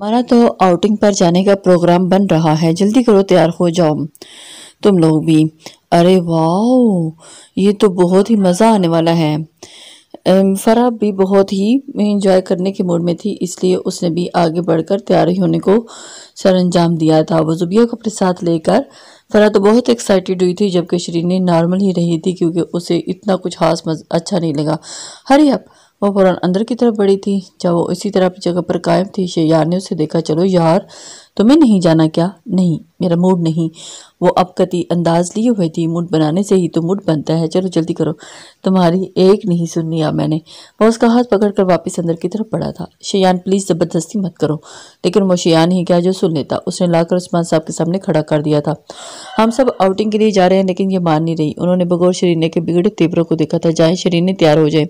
हमारा तो आउटिंग पर जाने का प्रोग्राम बन रहा है जल्दी करो तैयार हो जाओ तुम लोग भी अरे वाह ये तो बहुत ही मज़ा आने वाला है फरा भी बहुत ही इंजॉय करने के मूड में थी इसलिए उसने भी आगे बढ़कर तैयार होने को सर अंजाम दिया था वो जुबिया को अपने साथ लेकर फरा तो बहुत एक्साइटेड हुई थी जबकि शरीर नॉर्मल ही रही थी क्योंकि उसे इतना कुछ खास अच्छा नहीं लगा हरी अब वह फ़ौरन अंदर की तरफ बढ़ी थी जब वो इसी तरह अपनी जगह पर कायम थी शयार ने उसे देखा चलो यार तुम्हें नहीं जाना क्या नहीं मेरा मूड नहीं वो अब कति अंदाज लिए हुए थी मूड बनाने से ही तो मूड बनता है चलो जल्दी करो तुम्हारी एक नहीं सुन लिया मैंने वह उसका हाथ पकड़कर वापस अंदर की तरफ पड़ा था शयान प्लीज़ ज़बरदस्ती मत करो लेकिन वो शयान ही क्या जो सुन लेता उसने लाकर उस्मान साहब के सामने खड़ा कर दिया था हम सब आउटिंग के लिए जा रहे हैं लेकिन ये मान नहीं रही उन्होंने बगौर शरीने के बिगड़े तेवरों को देखा था जाए शरीने तैयार हो जाए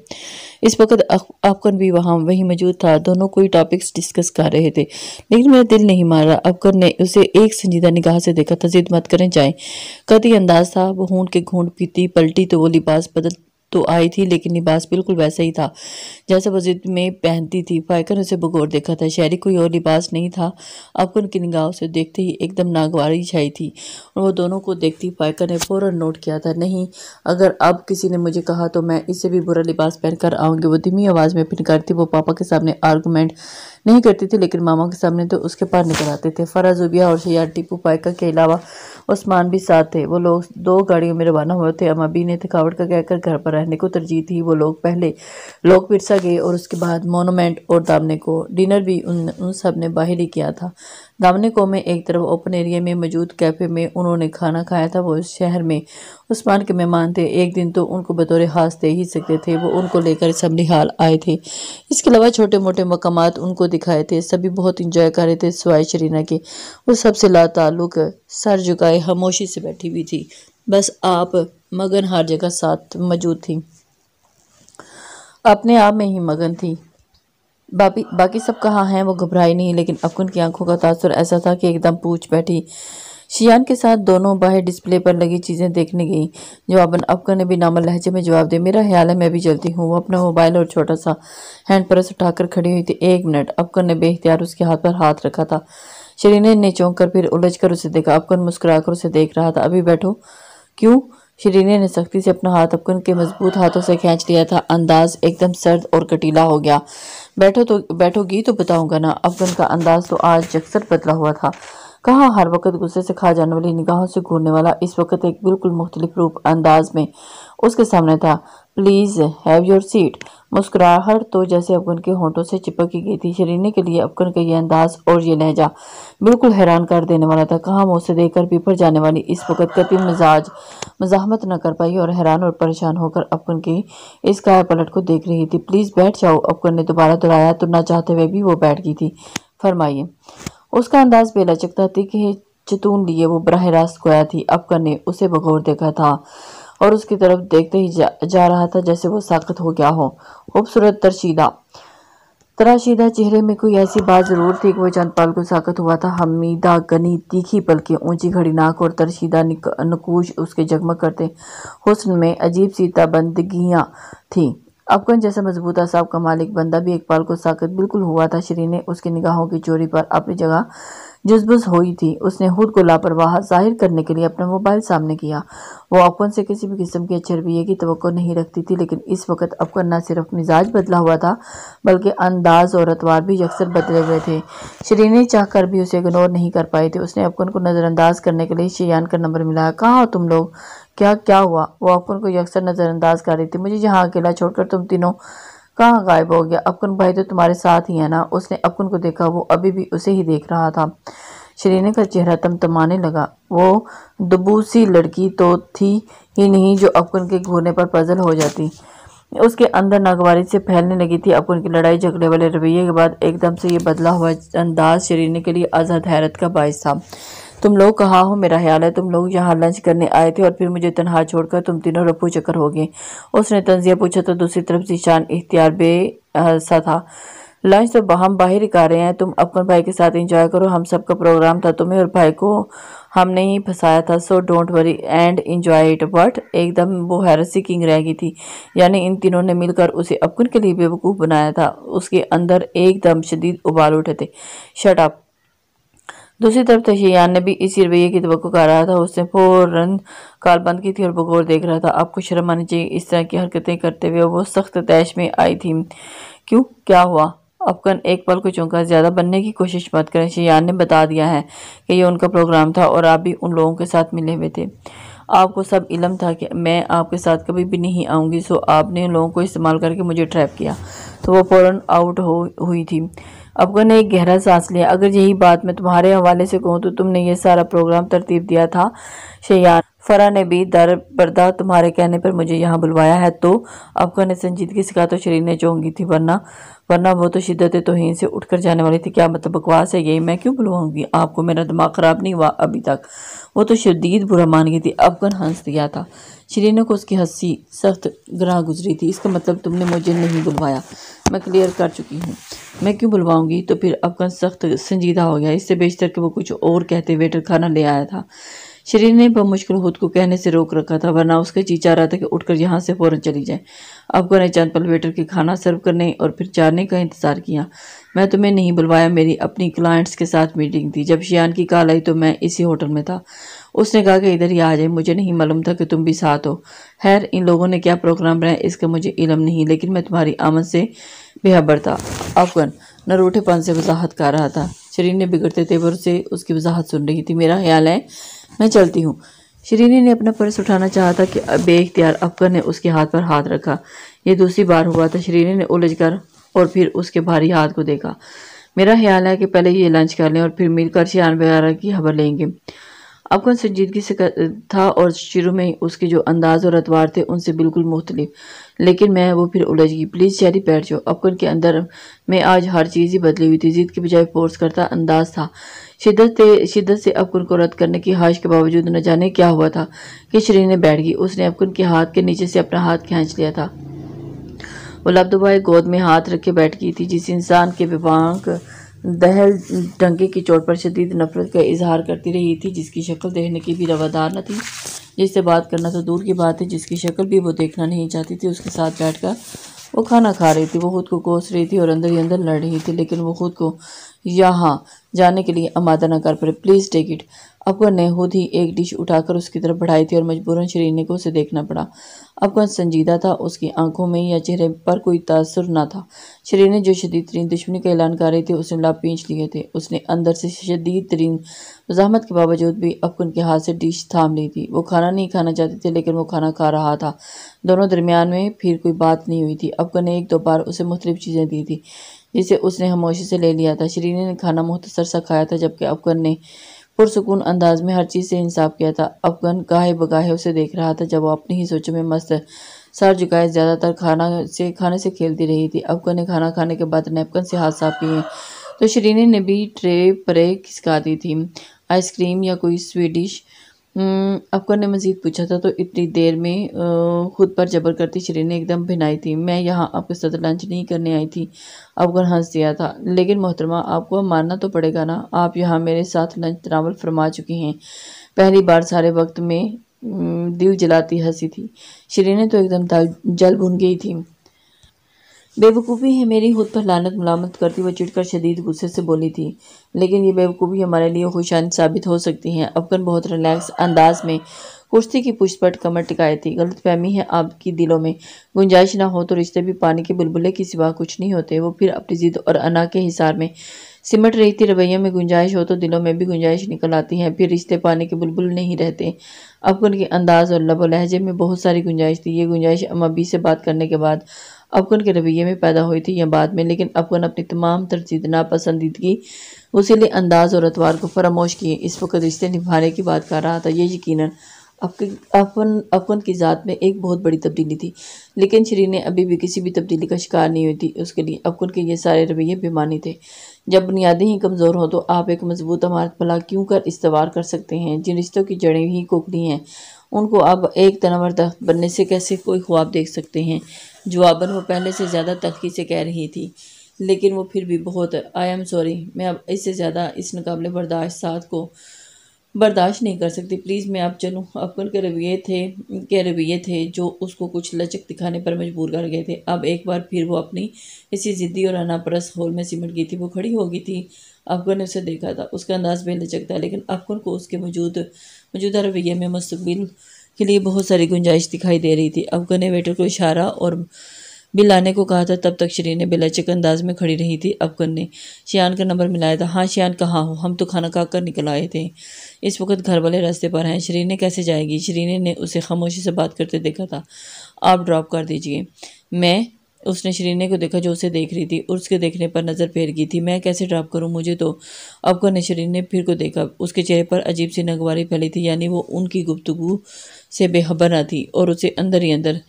इस वक्त अफगन भी वहाँ वहीं मौजूद था दोनों कोई टॉपिक्स डिस्कस कर रहे थे लेकिन मेरा दिल नहीं मारा अफगन ने उसे एक संजीदा निगाह से देखा था मत करें जाए कदी अंदाज था वो हूं के घूंट पीती पलटी तो वो लिबास बदल तो आई थी लेकिन लिबास बिल्कुल वैसा ही था जैसा मस्जिद में पहनती थी फायका ने उसे बगौर देखा था शहरी कोई और लिबास नहीं था अब उनकी निगाहों से देखते ही एकदम नागवारी छाई थी और वो दोनों को देखती फायका ने फौरन नोट किया था नहीं अगर अब किसी ने मुझे कहा तो मैं इससे भी बुरा लिबास पहनकर आऊँगी वो धीमी आवाज़ में थी वो पापा के सामने आर्गूमेंट नहीं करती थी लेकिन मामा के सामने तो उसके पार निकल आते थे फराजुबिया और शैया टीपू पायका के अलावा उस्मान भी साथ थे वो लोग दो गाड़ियों में रवाना हुए थे अमाबी ने थकावट का कहकर घर पर रहने को तरजीह दी वो लोग पहले लोग पिरसा गए और उसके बाद मोनोमेंट और दामने को डिनर भी उन उन सब ने बाहर ही किया था दामनिको में एक तरफ ओपन एरिया में मौजूद कैफ़े में उन्होंने खाना खाया था वो इस शहर में उस्मान के मेहमान थे एक दिन तो उनको बतौर हाथ दे ही सकते थे वो उनको लेकर असम्बली हाल आए थे इसके अलावा छोटे मोटे मकाम उनको दिखाए थे सभी बहुत इंजॉय कर रहे थे सवाए शरीना के वो सबसे तल्लुक सर झुकाए खामोशी से बैठी हुई थी बस आप मगन हर जगह साथ मौजूद थी अपने आप में ही मगन थी बाकी बाकी सब कहाँ हैं वो घबराई नहीं लेकिन अकुन की आंखों का तासर ऐसा था कि एकदम पूछ बैठी शियान के साथ दोनों बाहर डिस्प्ले पर लगी चीज़ें देखने गई जवाबन अफगन ने भी नामल लहजे में जवाब दिया मेरा ख्याल है मैं भी जल्दी हूँ वो अपना मोबाइल और छोटा सा हैंड पर्स उठाकर खड़ी हुई थी एक मिनट अफगन ने बेख्तियार उसके हाथ पर हाथ रखा था शरीने ने चौंक कर फिर उलझ कर उसे देखा अफगन मुस्कुरा कर उसे देख रहा था अभी बैठो क्यों शरीने ने सख्ती से अपना हाथ अपकन के मजबूत हाथों से खींच लिया था अंदाज एकदम सर्द और कटीला हो गया बैठो तो बैठोगी तो बताऊंगा ना अफगन का अंदाज तो आज अक्सर बदला हुआ था कहा हर वक्त गुस्से से खा जाने वाली निगाहों से घूरने वाला इस वक्त एक बिल्कुल मुख्तलिफ रूप अंदाज में उसके सामने था प्लीज़ हैव योर सीट मुस्कुराहट तो जैसे अफगन के होंठों से चिपक ही गई थी शरीने के लिए अफगन का यह अंदाज और ये लहजा बिल्कुल हैरान कर देने वाला था कहा मुँह से देखकर पीपर जाने वाली इस वक्त कभी मिजाज मजामत न कर पाई और हैरान और परेशान होकर अफगन की इस काय पलट को देख रही थी प्लीज़ बैठ जाओ अफगन ने दोबारा दोहराया तो ना चाहते हुए भी वो बैठ गई थी फरमाइए उसका अंदाज चकता थी कि चतून लिए वो बरह रास्त गोया थी अफगन ने उसे बगौर देखा था और उसकी तरफ देखते ही जा, जा रहा था जैसे वो साकत हो गया हो खूबसूरत तरशीदा तराशीदा चेहरे में कोई ऐसी बात ज़रूर थी कि वह चंदपाल को साकत हुआ था हमीदा गनी तीखी पलके ऊंची घड़ी नाक और तरशीदा नकूश उसके जगमग करते हुस्न में अजीब सी तबंदगियाँ थीं अफगन जैसा मजबूत साहब का मालिक बंदा भी एक पाल को साकत बिल्कुल हुआ था श्री ने उसकी निगाहों की चोरी पर अपनी जगह जजबुज हुई थी उसने खुद को लापरवाह जाहिर करने के लिए अपना मोबाइल सामने किया वो अकवन से किसी भी किस्म के अचरबिए की तो नहीं रखती थी लेकिन इस वक्त अकवन न सिर्फ मिजाज बदला हुआ था बल्कि अंदाज और अतवार भी यकसर बदले हुए थे शरीने चाह कर भी उसे इग्नोर नहीं कर पाई थी उसने अकवन को नज़रअंदाज करने के लिए शयान का नंबर मिलाया कहाँ हो तुम लोग क्या क्या हुआ वो अकबर को अक्सर नज़रअंदाज कर रही थी मुझे यहाँ अकेला छोड़कर तुम तीनों कहाँ गायब हो गया अपकुन भाई तो तुम्हारे साथ ही है ना उसने अपकुन को देखा वो अभी भी उसे ही देख रहा था शरीने का चेहरा तमतमाने लगा वो दबूसी लड़की तो थी ही नहीं जो अपकुन के घूरने पर पजल हो जाती उसके अंदर नागवारी से फैलने लगी थी अपकुन की लड़ाई झगड़े वाले रवैये के बाद एकदम से ये बदला हुआ अंदाज शरीने के लिए आज़ाद हैरत का बायस था तुम लोग कहाँ हो मेरा ख्याल है तुम लोग यहाँ लंच करने आए थे और फिर मुझे तनहा छोड़कर तुम तीनों रफू चक्कर हो गए उसने तंजिया पूछा तो दूसरी तरफ जीशान इख्तियार बे सा था लंच तो हम बाहर ही कर रहे हैं तुम अपन भाई के साथ इंजॉय करो हम सब का प्रोग्राम था तुम्हें और भाई को हमने ही फंसाया था so don't worry and enjoy it but एकदम वो हैरत सी किंग रह गई थी यानी इन तीनों ने मिलकर उसे अपन के लिए बेवकूफ़ बनाया था उसके अंदर एकदम शदीद उबाल उठे थे शटअप दूसरी तरफ तशियान तो ने भी इसी रवैये की तो कर रहा था उसने फ़ौरन काल बंद की थी और बगौर देख रहा था आपको शर्म आनी चाहिए इस तरह की हरकतें करते हुए वो सख्त तैश में आई थी क्यों क्या हुआ अफगन एक पल को चौंका ज़्यादा बनने की कोशिश मत करें शियान ने बता दिया है कि ये उनका प्रोग्राम था और आप भी उन लोगों के साथ मिले हुए थे आपको सब इलम था कि मैं आपके साथ कभी भी नहीं आऊँगी सो आपने उन लोगों को इस्तेमाल करके मुझे ट्रैप किया तो वो फ़ौरन आउट हो हुई थी अफगन ने एक गहरा सांस लिया अगर यही बात मैं तुम्हारे हवाले से कहूँ तो तुमने ये सारा प्रोग्राम तरतीब दिया था शयान फरा ने भी दर पर्दा तुम्हारे कहने पर मुझे यहाँ बुलवाया है तो अफगन ने संजीदगी सिखा तो शरीर ने चौंगी थी वरना वरना वो तो शिद्दत तोहन से उठ कर जाने वाली थी क्या मतलब बकवास है यही मैं क्यों बुलवाऊंगी आपको मेरा दिमाग ख़राब नहीं हुआ अभी तक वो तो शदीद बुरा मान गई थी अफगन हंस दिया था शीरेना को उसकी हंसी सख्त ग्राह गुजरी थी इसका मतलब तुमने मुझे नहीं बुलवाया मैं क्लियर कर चुकी हूँ मैं क्यों बुलवाऊंगी तो फिर अफगान सख्त संजीदा हो गया इससे बेशतर कि वो कुछ और कहते वेटर खाना ले आया था शरीर ने बमुश्किल खुद को कहने से रोक रखा था वरना उसका चीचा चाह रहा था कि उठकर यहाँ से फ़ौरन चली जाए अफगान ने चंद पल वेटर के खाना सर्व करने और फिर जाने का इंतज़ार किया मैं तुम्हें नहीं बुलवाया मेरी अपनी क्लाइंट्स के साथ मीटिंग थी जब शियान की कॉल आई तो मैं इसी होटल में था उसने कहा कि इधर ही आ जाए मुझे नहीं मालूम था कि तुम भी साथ हो खैर इन लोगों ने क्या प्रोग्राम बनाया इसका मुझे इलम नहीं लेकिन मैं तुम्हारी आमद से बेहबर था अफगन नरोठेपन से वजाहत कर रहा था शरीन ने बिगड़ते तेवर से उसकी वजाहत सुन रही थी मेरा ख्याल है मैं चलती हूँ शरीनी ने अपना पर्स उठाना चाहा था कि बेख्तियार अफगन ने उसके हाथ पर हाथ रखा यह दूसरी बार हुआ था शरीनी ने उलझ कर और फिर उसके भारी हाथ को देखा मेरा ख्याल है कि पहले ये लंच कर लें और फिर मिलकर शान वगैरह की खबर लेंगे अब कौन संजीदगी से था और शुरू में उसके जो अंदाज और अतवार थे उनसे बिल्कुल मुख्तलिफ लेकिन मैं वो फिर उलझ गई प्लीज़ शहरी बैठ जाओ कौन के अंदर में आज हर चीज़ ही बदली हुई थी जीत के बजाय फोर्स करता अंदाज था शिदत से शिदत से अफगन को रद्द करने की ख्वाहिश के बावजूद न जाने क्या हुआ था कि शरीर ने बैठ गई उसने अबकुन के हाथ के नीचे से अपना हाथ खींच लिया था वो लब्दुबाई गोद में हाथ रखे बैठ गई थी जिस इंसान के विवाह दहल डंके की चोट पर शदीद नफरत का इजहार करती रही थी जिसकी शक्ल देखने की भी रवादार न थी जिससे बात करना तो दूर की बात है जिसकी शक्ल भी वो देखना नहीं चाहती थी उसके साथ बैठ कर वो खाना खा रही थी वो खुद को कोस रही थी और अंदर ही अंदर लड़ रही थी लेकिन वो खुद को यहाँ जाने के लिए आमादा न कर पाए प्लीज़ टेक इट अफगान ने खुद ही एक डिश उठाकर उसकी तरफ बढ़ाई थी और मजबूरन शरीने को उसे देखना पड़ा अफगान संजीदा था उसकी आंखों में या चेहरे पर कोई तासर ना था शरीने जो शदीद तरीन दुश्मनी का ऐलान कर रहे थे उसने लाभ पींच लिए थे उसने अंदर से शदीद तरीन मजामत के बावजूद भी अफगन के हाथ से डिश थाम ली थी वो खाना नहीं खाना चाहते थे लेकिन वो खाना खा रहा था दोनों दरमियान में फिर कोई बात नहीं हुई थी अफगन ने एक दो बार उसे मुख्तलिफ चीज़ें दी थी जिसे उसने खामोशी से ले लिया था शरीने ने खाना मुख्तसर सा खाया था जबकि अफगन ने पुरसकून अंदाज में हर चीज़ से इंसाफ किया था अफगन गाहे बगाहे उसे देख रहा था जब वो अपनी ही सोचों में मस्त सर झुकाए ज़्यादातर खाना से खाने से खेलती रही थी अफगन ने खाना खाने के बाद नेपकन से हाथ साफ किए तो शरीने ने भी ट्रे परे खिसका दी थी आइसक्रीम या कोई स्वीडिश अफगर हम्म, ने मज़ीद पूछा था तो इतनी देर में ख़ुद पर जबर करती श्री ने एकदम भिनाई थी मैं यहाँ आपके साथ लंच नहीं करने आई थी अफगर हंस दिया था लेकिन मोहतरमा आपको मानना तो पड़ेगा ना आप यहाँ मेरे साथ लंच तनावल फरमा चुकी हैं पहली बार सारे वक्त में हम्म, दिल जलाती हंसी थी श्री ने तो एकदम जल भुन गई थी बेवकूफ़ी है मेरी खुद पर तो लानत मलामत करती वह चिढ़कर शदीद गुस्से से बोली थी लेकिन ये बेवकूफ़ी हमारे लिए खुशान साबित हो सकती है अफगन बहुत रिलैक्स अंदाज में कुश्ती की पुष्ट कमर टिकाई थी गलत फहमी है आपकी दिलों में गुंजाइश ना हो तो रिश्ते भी पानी के बुलबुले के सिवा कुछ नहीं होते वो फिर अपनी जिद और अना के हिसार में सिमट रही थी रवैया में गुंजाइश हो तो दिलों में भी गुंजाइश निकल आती है फिर रिश्ते पानी के बुलबुल नहीं रहते अफगन के अंदाज और लबो लहजे में बहुत सारी गुंजाइश थी ये गुंजाइश अमबी से बात करने के बाद अफगन के रवैये में पैदा हुई थी या बाद में लेकिन अफगन अपनी तमाम तरजीद नापसंदीदगी लिए अंदाज और अतवार को फरामोश किए इस वक्त रिश्ते निभाने की बात कर रहा था ये यकीन अफगन अफगन की ज़ात में एक बहुत बड़ी तब्दीली थी लेकिन श्री ने अभी भी किसी भी तब्दीली का शिकार नहीं हुई थी उसके लिए अफगन के ये सारे रवैये बेमानी थे जब बुनियादें ही कमज़ोर हों तो आप एक मजबूत अमारत भला क्यों कर इस्तेवाल कर सकते हैं जिन रिश्तों की जड़ें ही कोकनी हैं उनको आप एक तनावर दख्त बनने से कैसे कोई ख्वाब देख सकते हैं जवाबन वो पहले से ज़्यादा तख्ती से कह रही थी लेकिन वो फिर भी बहुत आई एम सॉरी मैं अब इससे ज़्यादा इस मुकाबले बर्दाश्त साथ को बर्दाश्त नहीं कर सकती प्लीज़ मैं आप चलूँ अकल के रवैये थे के रवैये थे जो उसको कुछ लचक दिखाने पर मजबूर कर गए थे अब एक बार फिर वो अपनी इसी ज़िद्दी और अनापरस हॉल में सिमट गई थी वो खड़ी हो गई थी अफगन ने उसे देखा था उसका अंदाज़ बेलचक था लेकिन अफगन को उसके मौजूद मौजूदा रवैये में मुस्तबिल के लिए बहुत सारी गुंजाइश दिखाई दे रही थी अफगन ने वेटर को इशारा और बिल लाने को कहा था तब तक शरीर ने बिलाचक अंदाज में खड़ी रही थी अफगन ने शियान का नंबर मिलाया था हाँ शियान कहाँ हो हम तो खाना खाकर निकल आए थे इस वक्त घर वाले रास्ते पर हैं शरीर ने कैसे जाएगी शरीर ने उसे खामोशी से बात करते देखा था आप ड्रॉप कर दीजिए मैं उसने शरीने को देखा जो उसे देख रही थी उसके देखने पर नज़र फेर गई थी मैं कैसे ड्रॉप करूं मुझे तो अफगन ने शरीर ने फिर को देखा उसके चेहरे पर अजीब सी नगवारी फैली थी यानी वो उनकी गुप्तगु से बेखबर न थी और उसे अंदर ही अंदर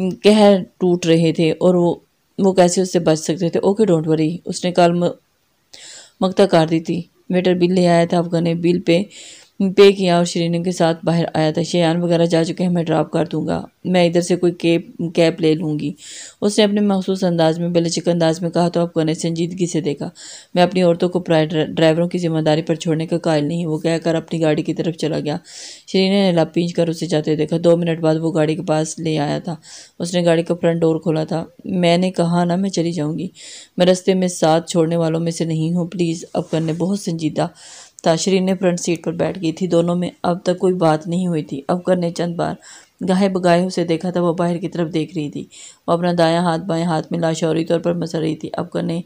कह टूट रहे थे और वो वो कैसे उससे बच सकते थे ओके डोंट वरी उसने कल मक्ता काट दी थी वेटर बिल ले आया था अफगान बिल पे पे किया और श्रीनगर के साथ बाहर आया था शेयान वगैरह जा चुके हैं मैं ड्रॉप कर दूंगा मैं इधर से कोई कैब कैब ले लूँगी उसने अपने मखसूस अंदाज में बेलचक अंदाज में कहा तो आपको ने संजीदगी से देखा मैं अपनी औरतों को ड्राइवरों की जिम्मेदारी पर छोड़ने का कायल नहीं वो कहकर अपनी गाड़ी की तरफ चला गया श्रीने ने लापींच पींच कर उसे जाते देखा दो मिनट बाद वो गाड़ी के पास ले आया था उसने गाड़ी का फ्रंट डोर खोला था मैंने कहा ना मैं चली जाऊँगी मैं रस्ते में साथ छोड़ने वालों में से नहीं हूँ प्लीज़ अब ने बहुत संजीदा ताशरीन ने फ्रंट सीट पर बैठ गई थी दोनों में अब तक कोई बात नहीं हुई थी अफगर ने चंद बार गाहे बगाहे उसे देखा था वो बाहर की तरफ देख रही थी वो अपना दायां हाथ बाएं हाथ में लाशौरी तौर पर मसल रही थी अफगर ने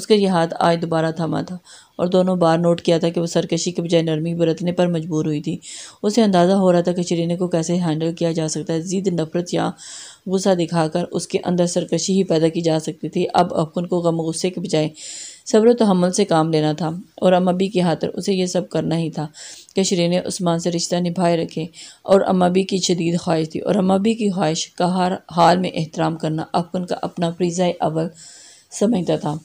उसका यह हाथ आज दोबारा थामा था और दोनों बार नोट किया था कि वो सरकशी के बजाय नरमी बरतने पर मजबूर हुई थी उसे अंदाज़ा हो रहा था कि शरीने को कैसे हैंडल किया जा सकता है जीद नफरत या गुस्सा दिखाकर उसके अंदर सरकशी ही पैदा की जा सकती थी अब अफगन को गम गुस्से के बजाय सब्र तो हमल से काम लेना था और अम्माबी की खातर उसे यह सब करना ही था कि ने उस्मान से रिश्ता निभाए रखे और अम्माबी की शदीद ख्वाहिश थी और अम्माबी की ख्वाहिश का हर हाल में एहतराम करना अफगन का अपना फ्रीजा अवल समझता था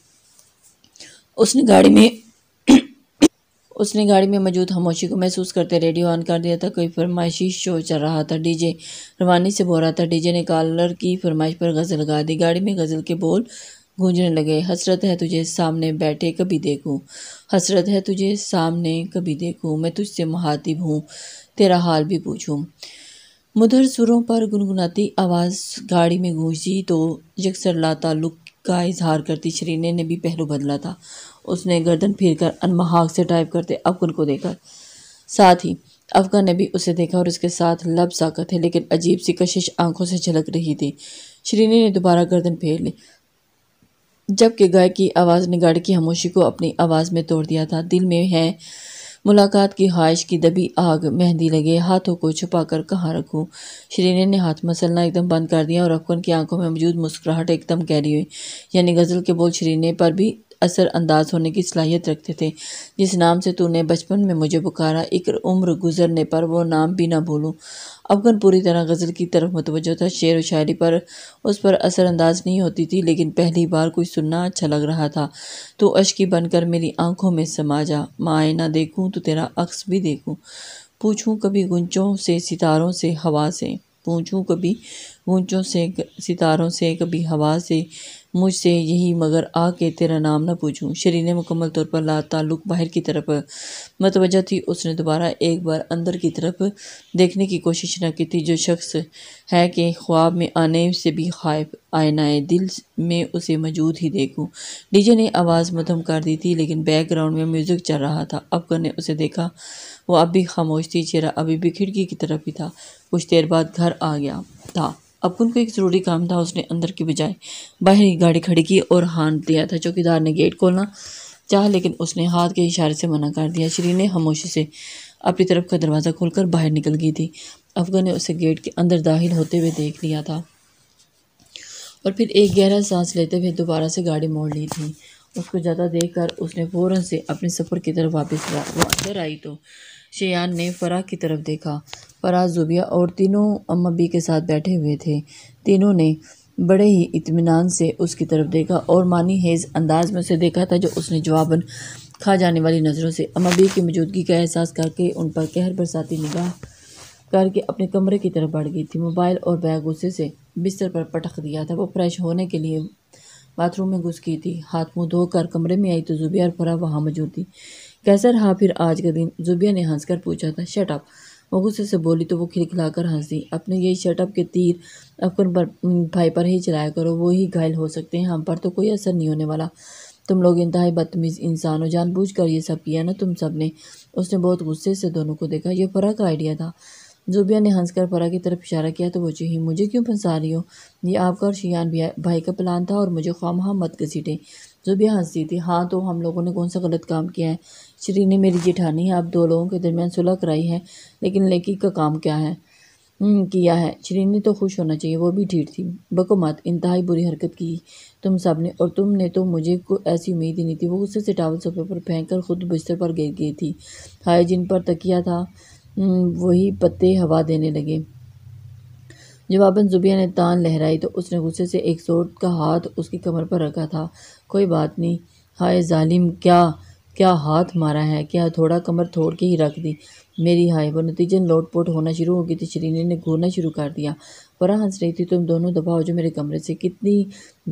उसने गाड़ी में उसने गाड़ी में मौजूद खामोशी को महसूस करते रेडियो ऑन कर दिया था कोई फरमाइशी शो चल रहा था डीजे रवानी से बो रहा था डीजे ने कॉलर की फरमाइश पर गज़ल लगा दी गाड़ी में गज़ल के बोल गूंजने लगे हसरत है तुझे सामने बैठे कभी देखूं हसरत है तुझे सामने कभी देखूं मैं तुझसे महातिब हूँ तेरा हाल भी पूछूं मधुर सुरों पर गुनगुनाती आवाज़ गाड़ी में गूंजी तो यकसर ला ताल्लुक का इजहार करती शरीने ने भी पहलू बदला था उसने गर्दन फिर कर अनमहाक से ड्राइव करते अफगन को देखा साथ ही अफगन ने भी उसे देखा और उसके साथ लब साका थे लेकिन अजीब सी कशिश आंखों से झलक रही थी शरीने ने दोबारा गर्दन फेर ली जबकि गाय की आवाज़ ने गाड़ी की खामोशी को अपनी आवाज़ में तोड़ दिया था दिल में है मुलाकात की ख्वाहिश की दबी आग मेहंदी लगे हाथों को छुपा कर कहाँ रखूँ शरीने ने हाथ मसलना एकदम बंद कर दिया और अफगन की आंखों में मौजूद मुस्कुराहट एकदम गहरी हुई यानी गज़ल के बोल शरीने पर भी असर अंदाज होने की सलाहियत रखते थे जिस नाम से तूने बचपन में मुझे पुकारा एक उम्र गुजरने पर वो नाम भी ना भूलूँ अफगन पूरी तरह गज़ल की तरफ मतवजो था शेर व शायरी पर उस पर असरानंदाज नहीं होती थी लेकिन पहली बार कोई सुनना अच्छा लग रहा था तो अशकी बनकर मेरी आंखों में समा जा माँ आयना देखूँ तो तेरा अक्स भी देखूँ पूछूँ कभी गुंचों से सितारों से हवा से पूछूँ कभी गुंचों से सितारों से कभी हवा से मुझसे यही मगर आके तेरा नाम ना पूछूं शरीर ने मुकम्मल तौर पर ला ताल्लुक बाहर की तरफ मतवजा थी उसने दोबारा एक बार अंदर की तरफ देखने की कोशिश न की थी जो शख्स है कि ख्वाब में आने से भी खाइफ आयनाए दिल में उसे मौजूद ही देखूं डीजे ने आवाज़ मधम कर दी थी लेकिन बैकग्राउंड में म्यूज़िक चल रहा था अबकर ने उसे देखा वो अब भी खामोश थी चेहरा अभी भी खिड़की की तरफ ही था कुछ देर बाद घर आ गया था अपुन को एक ज़रूरी काम था उसने अंदर की बजाय बाहर ही गाड़ी खड़ी की और हान दिया था चौकीदार ने गेट खोलना चाह लेकिन उसने हाथ के इशारे से मना कर दिया श्री ने खामोशी से अपनी तरफ का दरवाज़ा खोलकर बाहर निकल गई थी अफगन ने उसे गेट के अंदर दाखिल होते हुए देख लिया था और फिर एक गहरा सांस लेते हुए दोबारा से गाड़ी मोड़ ली थी उसको ज़्यादा देख कर उसने फ़ौरन से अपने सफ़र की तरफ वापस रहा वो अंदर आई तो शेयान ने फराह की तरफ देखा फराह जुबिया और तीनों बी के साथ बैठे हुए थे तीनों ने बड़े ही इतमान से उसकी तरफ देखा और मानी हेज़ अंदाज में उसे देखा था जो उसने जवाबन खा जाने वाली नज़रों से बी की मौजूदगी का एहसास करके उन पर कहर बरसाती निगाह करके अपने कमरे की तरफ बढ़ गई थी मोबाइल और बैग गुस्से से बिस्तर पर पटख दिया था वो फ्रेश होने के लिए बाथरूम में घुस गई थी हाथ मुंह धोकर कमरे में आई तो जुबिया और फरा वहाँ मौजूद थी कैसा रहा फिर आज का दिन जुबिया ने हंसकर पूछा था शट अप वो गुस्से से बोली तो वो खिलखिलाकर हंसी अपने यही शटअप के तीर अपन भाई पर ही चलाया करो वो ही घायल हो सकते हैं हम पर तो कोई असर नहीं होने वाला तुम लोग इंतहाई बदतमीज़ इंसान हो जानबूझ कर ये सब किया ना तुम सब ने उसने बहुत गुस्से से दोनों को देखा यह फरा का आइडिया था जुबिया ने हंसकर परा की तरफ इशारा किया तो वो चूही मुझे क्यों फंसा रही हो ये आपका और शियान भाई का प्लान था और मुझे खाम हाँ मत घसीटें जुबिया हंसती थी हाँ तो हम लोगों ने कौन सा गलत काम किया है श्री ने मेरी जेठानी है आप दो लोगों के दरमियान सुलह कराई है लेकिन लेकी का काम क्या है हम्म, किया है श्रीनी तो खुश होना चाहिए वो भी ठीक थी बकोमत इंतहाई बुरी हरकत की तुम सब ने और तुमने तो मुझे को ऐसी उम्मीद ही नहीं थी वो गुस्से से टावल सोफे पर फेंक कर खुद बिस्तर पर गिर गई थी हाय जिन पर तकिया था हम्म, वही पत्ते हवा देने लगे जवाबन जुबिया ने तान लहराई तो उसने गुस्से से एक सोट का हाथ उसकी कमर पर रखा था कोई बात नहीं हाय जालिम क्या क्या हाथ मारा है क्या थोड़ा कमर थोड़ के ही रख दी मेरी हाय वो नतीजन लोटपोट होना शुरू हो गई थी शरीने ने घूरना शुरू कर दिया वरा हंस रही थी तुम दोनों दबाओ जो मेरे कमरे से कितनी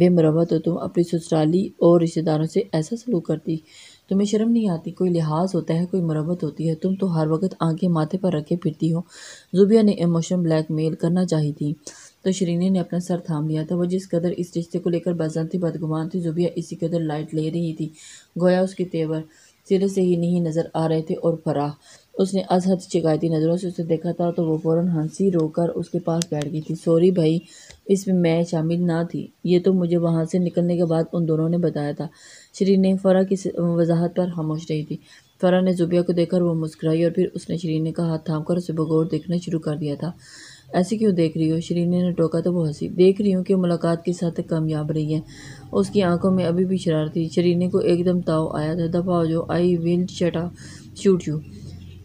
बेमरबत हो तुम अपनी ससुराली और रिश्तेदारों से ऐसा सलूक करती तुम्हें शर्म नहीं आती कोई लिहाज होता है कोई मरम्मत होती है तुम तो हर वक्त आंखें माथे पर रखे फिरती हो जुबिया ने इमोशन ब्लैकमेल करना चाही थी तो शरीने ने अपना सर थाम लिया था वो जिस कदर इस रिश्ते को लेकर बजंती बदगुमान थी जुबिया इसी कदर लाइट ले रही थी गोया उसके तेवर सिरे से ही नहीं नज़र आ रहे थे और फराह उसने अजहद शिकायती नज़रों से उसे देखा था तो वो फ़ौर हंसी रोकर उसके पास बैठ गई थी सॉरी भाई इसमें मैं शामिल ना थी ये तो मुझे वहाँ से निकलने के बाद उन दोनों ने बताया था श्री ने फ़रा की वजाहत पर खामोश रही थी फ़रा ने जुबिया को देखकर वो मुस्कुराई और फिर उसने शरीने का हाथ थाम कर उसे बगौर देखना शुरू कर दिया था ऐसे क्यों देख रही हो शरीने ने टोका तो वो हंसी देख रही हूँ कि मुलाकात के साथ कामयाब रही है उसकी आंखों में अभी भी शरार थी शरीने को एकदम ताव आया था दफा जो आई विल शटा शूट यू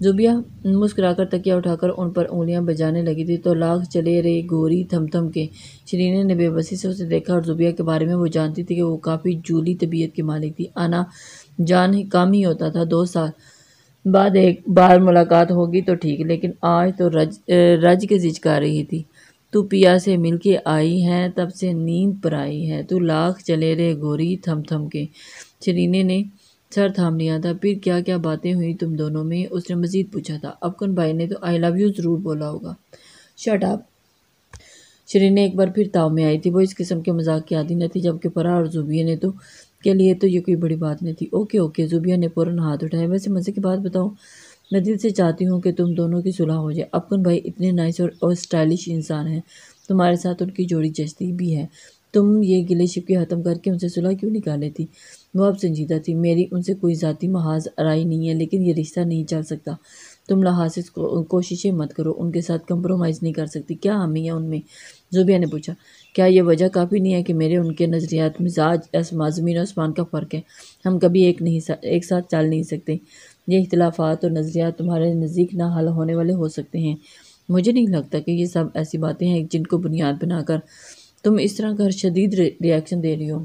जुबिया कर तकिया उठाकर उन पर उंगलियां बजाने लगी थी तो लाख चले रे गोरी थम थम के शरीने ने बेबसी से उसे देखा और जुबिया के बारे में वो जानती थी कि वो काफ़ी जूली तबीयत की मालिक थी आना जान ही काम ही होता था दो साल बाद एक बार मुलाकात होगी तो ठीक लेकिन आज तो रज रज के झिझका रही थी तू पिया से मिल के आई है तब से नींद पर आई है तू लाख चले रे गोरी थम थम के शरीने ने सर थाम लिया था फिर क्या क्या बातें हुई तुम दोनों में उसने मज़ीद पूछा था अफगन भाई ने तो आई लव यू ज़रूर बोला होगा शट श्री शरीन एक बार फिर ताव में आई थी वो इस किस्म के मजाक की आदि न थी जबकि परा और ज़ुबिया ने तो के लिए तो ये कोई बड़ी बात नहीं थी ओके ओके ज़ुबिया ने फ़ौरन हाथ उठाया वैसे मज़े की बात बताऊँ मैं दिल से चाहती हूँ कि तुम दोनों की सुलह हो जाए अफगन भाई इतने नाइस और, और स्टाइलिश इंसान हैं तुम्हारे साथ उनकी जोड़ी जश्ती भी है तुम ये गिले शिपके ख़त्म करके उनसे सुलह क्यों निकाले थी वो अब संजीदा थी मेरी उनसे कोई ज़ाती महाज आरई नहीं है लेकिन ये रिश्ता नहीं चल सकता तुम लहासिस को, कोशिशें मत करो उनके साथ कंप्रोमाइज़ नहीं कर सकती क्या हमी है उनमें जुबिया ने पूछा क्या यह वजह काफ़ी नहीं है कि मेरे उनके नज़रियात मिजाज माजमीन और उस्मान का फ़र्क है हम कभी एक नहीं सा, एक साथ चल नहीं सकते ये इख्लाफात और नज़रियात तुम्हारे नज़दीक ना हल होने वाले हो सकते हैं मुझे नहीं लगता कि ये सब ऐसी बातें हैं जिनको बुनियाद बनाकर तुम इस तरह का शदीद रिएक्शन दे रही हो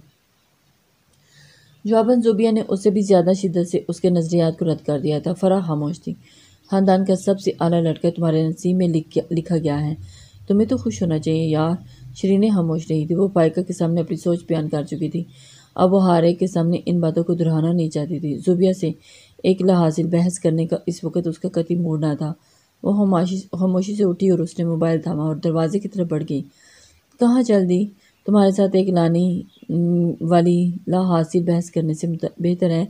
जवाबन जोबिया ने उससे भी ज़्यादा शिदत से उसके नज़रियात को रद्द कर दिया था फ़रा खामोश थी ख़ानदान का सबसे आला लड़का तुम्हारे नसीब में लिख लिखा गया है तुम्हें तो खुश होना चाहिए यार शरीने खामोश नहीं थी वो पायका के सामने अपनी सोच बयान कर चुकी थी अब वो हारे के सामने इन बातों को दोहराना नहीं चाहती थी जुबिया से एक लाजिल बहस करने का इस वक्त उसका कति मूड ना था वो हमाशी खामोशी से उठी और उसने मोबाइल थामा और दरवाजे की तरफ बढ़ गई कहाँ चल दी तुम्हारे साथ एक नानी वाली ला हासिल बहस करने से बेहतर है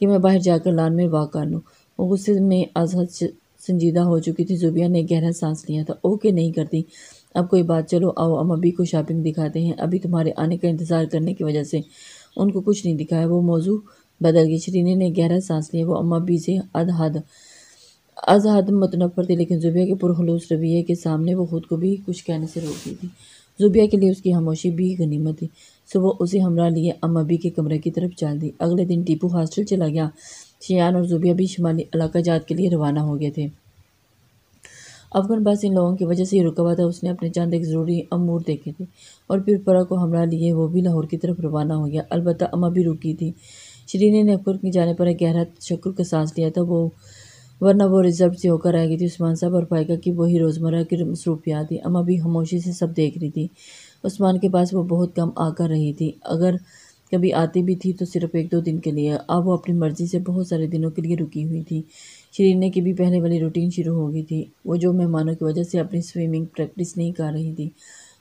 कि मैं बाहर जाकर लान में वाक़ लूँ वो गुस्से में आज़ाद संजीदा हो चुकी थी जुबिया ने गहरा सांस लिया था ओके नहीं करती अब कोई बात चलो आओ हम अभी को शॉपिंग दिखाते हैं अभी तुम्हारे आने का इंतज़ार करने की वजह से उनको कुछ नहीं दिखाया वो मौजू बदल गई शरीने ने गहरा सांस लिया वो अम्मा बी से अध हद अजहद मतनफ़र थी लेकिन जुबिया के पुरखलूस रवैये के सामने वो खुद को भी कुछ कहने से रोक गई थी ज़ुबिया के लिए उसकी खामोशी भी गनीमत थी सुबह उसे हमरा लिए अम्माबी के कमरे की तरफ चाल दी अगले दिन टीपू हॉस्टल चला गया शियान और ज़ुबिया भी शुमाली इलाका जात के लिए रवाना हो गए थे अफगान बस इन लोगों की वजह से ही रुका हुआ था उसने अपने चांद एक ज़रूरी अमूर देखे थे और फिर परा को हमरा लिए वो भी लाहौर की तरफ रवाना हो गया अलबत्त अम्मा भी रुकी थी शरीने ने अकबर की जाने पर गहरा शक्र का सांस लिया था वो वरना वो रिजर्व से होकर आ गई थी उस्मान साहब और फायका की वही रोज़मर्रा की मसरूफियात थी अम्मा भी खामोशी से सब देख रही थी उस्मान के पास वो बहुत कम आकर रही थी अगर कभी आती भी थी तो सिर्फ एक दो दिन के लिए अब वो अपनी मर्ज़ी से बहुत सारे दिनों के लिए रुकी हुई थी शरीने की भी पहले वाली रूटीन शुरू हो गई थी वो जो मेहमानों की वजह से अपनी स्विमिंग प्रैक्टिस नहीं कर रही थी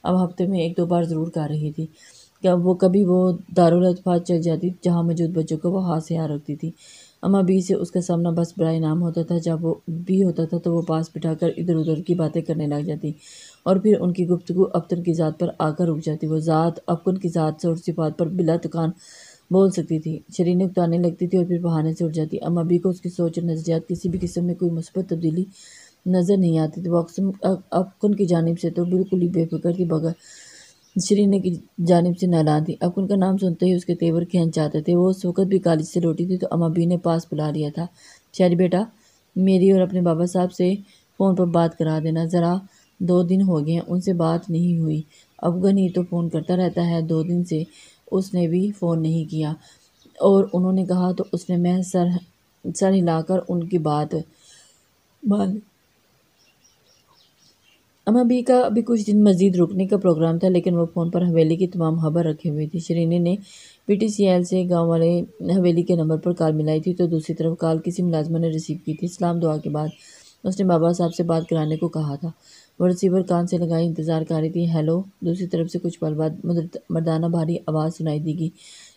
अब हफ्ते में एक दो बार ज़रूर कर रही थी क्या वो कभी वो दारुल अतफात चल जाती जहाँ मौजूद बच्चों को वो हाथ से हार रखती थी अम्मा बी से उसका सामना बस बड़ा इनाम होता था जब वो भी होता था तो वो पास बिठाकर इधर उधर की बातें करने लग जाती और फिर उनकी गुफ्तु अपतन की ज़ात पर आकर रुक जाती वो ज़ात अपकन की ज़ात से और सिफात पर बिला दुकान बोल सकती थी शरीर उतारने लगती थी और फिर बहाने से उठ जाती अम्मा बी को उसकी सोच और नज़रियात किसी भी किस्म में कोई मुस्बत तब्दीली नज़र नहीं आती थी वो अक्सम अपकन की जानब से तो बिल्कुल ही बेफिक्र थी बगैर श्री ने की जानब से नहला दी अब उनका नाम सुनते ही उसके तेवर खींच जाते थे वो उस वक़्त भी कॉलेज से लौटी थी तो अम्मा बी ने पास बुला लिया था शायद बेटा मेरी और अपने बाबा साहब से फ़ोन पर बात करा देना ज़रा दो दिन हो गए हैं उनसे बात नहीं हुई अफगन ही तो फ़ोन करता रहता है दो दिन से उसने भी फ़ोन नहीं किया और उन्होंने कहा तो उसने मैं सर सर हिलाकर उनकी बात मान अमा बी का अभी कुछ दिन मजीद रुकने का प्रोग्राम था लेकिन वो फ़ोन पर हवेली की तमाम खबर रखी हुई थी शरीने ने पीटीसीएल से गांव वाले हवेली के नंबर पर कॉल मिलाई थी तो दूसरी तरफ कॉल किसी मुलाजमा ने रिसीव की थी इस्लाम दुआ के बाद उसने बाबा साहब से बात कराने को कहा था वो रिसीवर कान से लगाए इंतज़ार कर रही थी हेलो दूसरी तरफ से कुछ पल बाद मर्दाना भारी आवाज़ सुनाई देगी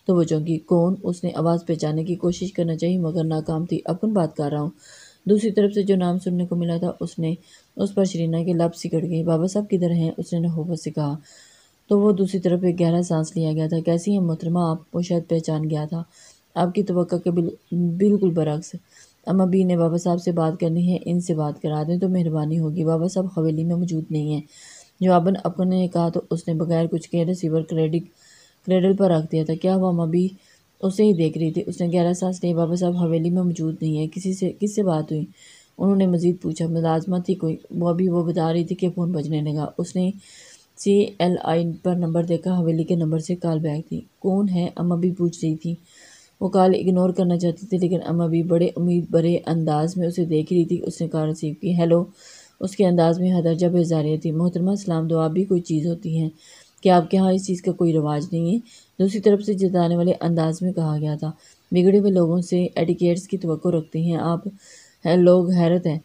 तो वो चौंकी कौन उसने आवाज़ पहचानने की कोशिश करना चाहिए मगर नाकाम थी अब कौन बात कर रहा हूँ दूसरी तरफ से जो नाम सुनने को मिला था उसने उस पर शरीना के लब सिकड़ गए बाबा साहब किधर हैं उसने नहोबत से कहा तो वो दूसरी तरफ एक गहरा सांस लिया गया था कैसी है मोहतरमा आप वो शायद पहचान गया था आपकी तो के बिल, बिल्कुल बरक्स अम्मा बी ने बाबा साहब से बात करनी है इनसे बात करा दें तो मेहरबानी होगी बाबा साहब हवेली में मौजूद नहीं है जवाबन अपन ने कहा तो उसने बगैर कुछ कहे रिसीवर क्रेडिट क्रेडल पर रख दिया था क्या हुआ अम्मा बी उसे ही देख रही थी उसने गहरा सांस लिए बाबा साहब हवेली में मौजूद नहीं है किसी से किससे बात हुई उन्होंने मज़ीद पूछा मुलाजमत थी कोई वो अभी वो बता रही थी कि फ़ोन बजने लगा उसने सी एल आई पर नंबर देखा हवेली के नंबर से कॉल बैक थी कौन है अम्मा भी पूछ रही थी वो कॉल इग्नोर करना चाहती थी लेकिन अम्मा भी बड़े उम्मीद भरे अंदाज में उसे देख रही थी उसने कॉल रिसीव की हेलो उसके अंदाज में हदरजा रही थी मोहतरमा सलाम दो आप भी कोई चीज़ होती हैं कि आपके यहाँ इस चीज़ का कोई रिवाज नहीं है दूसरी तरफ से जताने वाले अंदाज में कहा गया था बिगड़े हुए लोगों से एडिकेट्स की तो रखते हैं आप है लोग हैरत हैं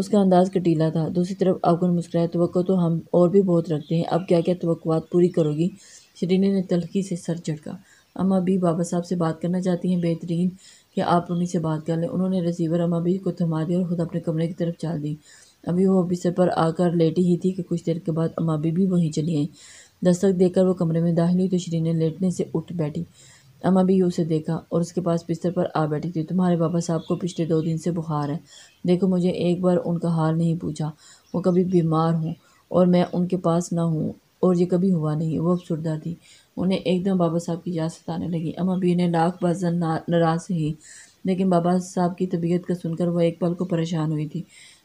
उसका अंदाज़ कटीला था दूसरी तरफ आपको मुस्कराए तो तो हम और भी बहुत रखते हैं अब क्या क्या तो पूरी करोगी श्रीनी ने तलखी से सर झटका अम्मा भी बाबा साहब से बात करना चाहती हैं बेहतरीन कि आप उन्हीं से बात कर लें उन्होंने रिसीवर अम्मा भी को थमा दिया और ख़ुद अपने कमरे की तरफ चाल दी अभी वो बिस्तर पर आकर लेटी ही थी कि कुछ देर के बाद अम्मा भी, भी वहीं चली आई दस्तक देकर वो कमरे में दाखिल हुई तो शरीने लेटने से उठ बैठी अम्मा भी उसे देखा और उसके पास बिस्तर पर आ बैठी थी तुम्हारे बाबा साहब को पिछले दो दिन से बुखार है देखो मुझे एक बार उनका हाल नहीं पूछा वो कभी बीमार हूँ और मैं उनके पास ना हूँ और ये कभी हुआ नहीं वो अफसरदा थी उन्हें एकदम बाबा साहब की याद सताने लगी अम्मा भी ने लाख बजन नाराज ही लेकिन बाबा साहब की तबीयत का सुनकर वह एक पल को परेशान हुई थी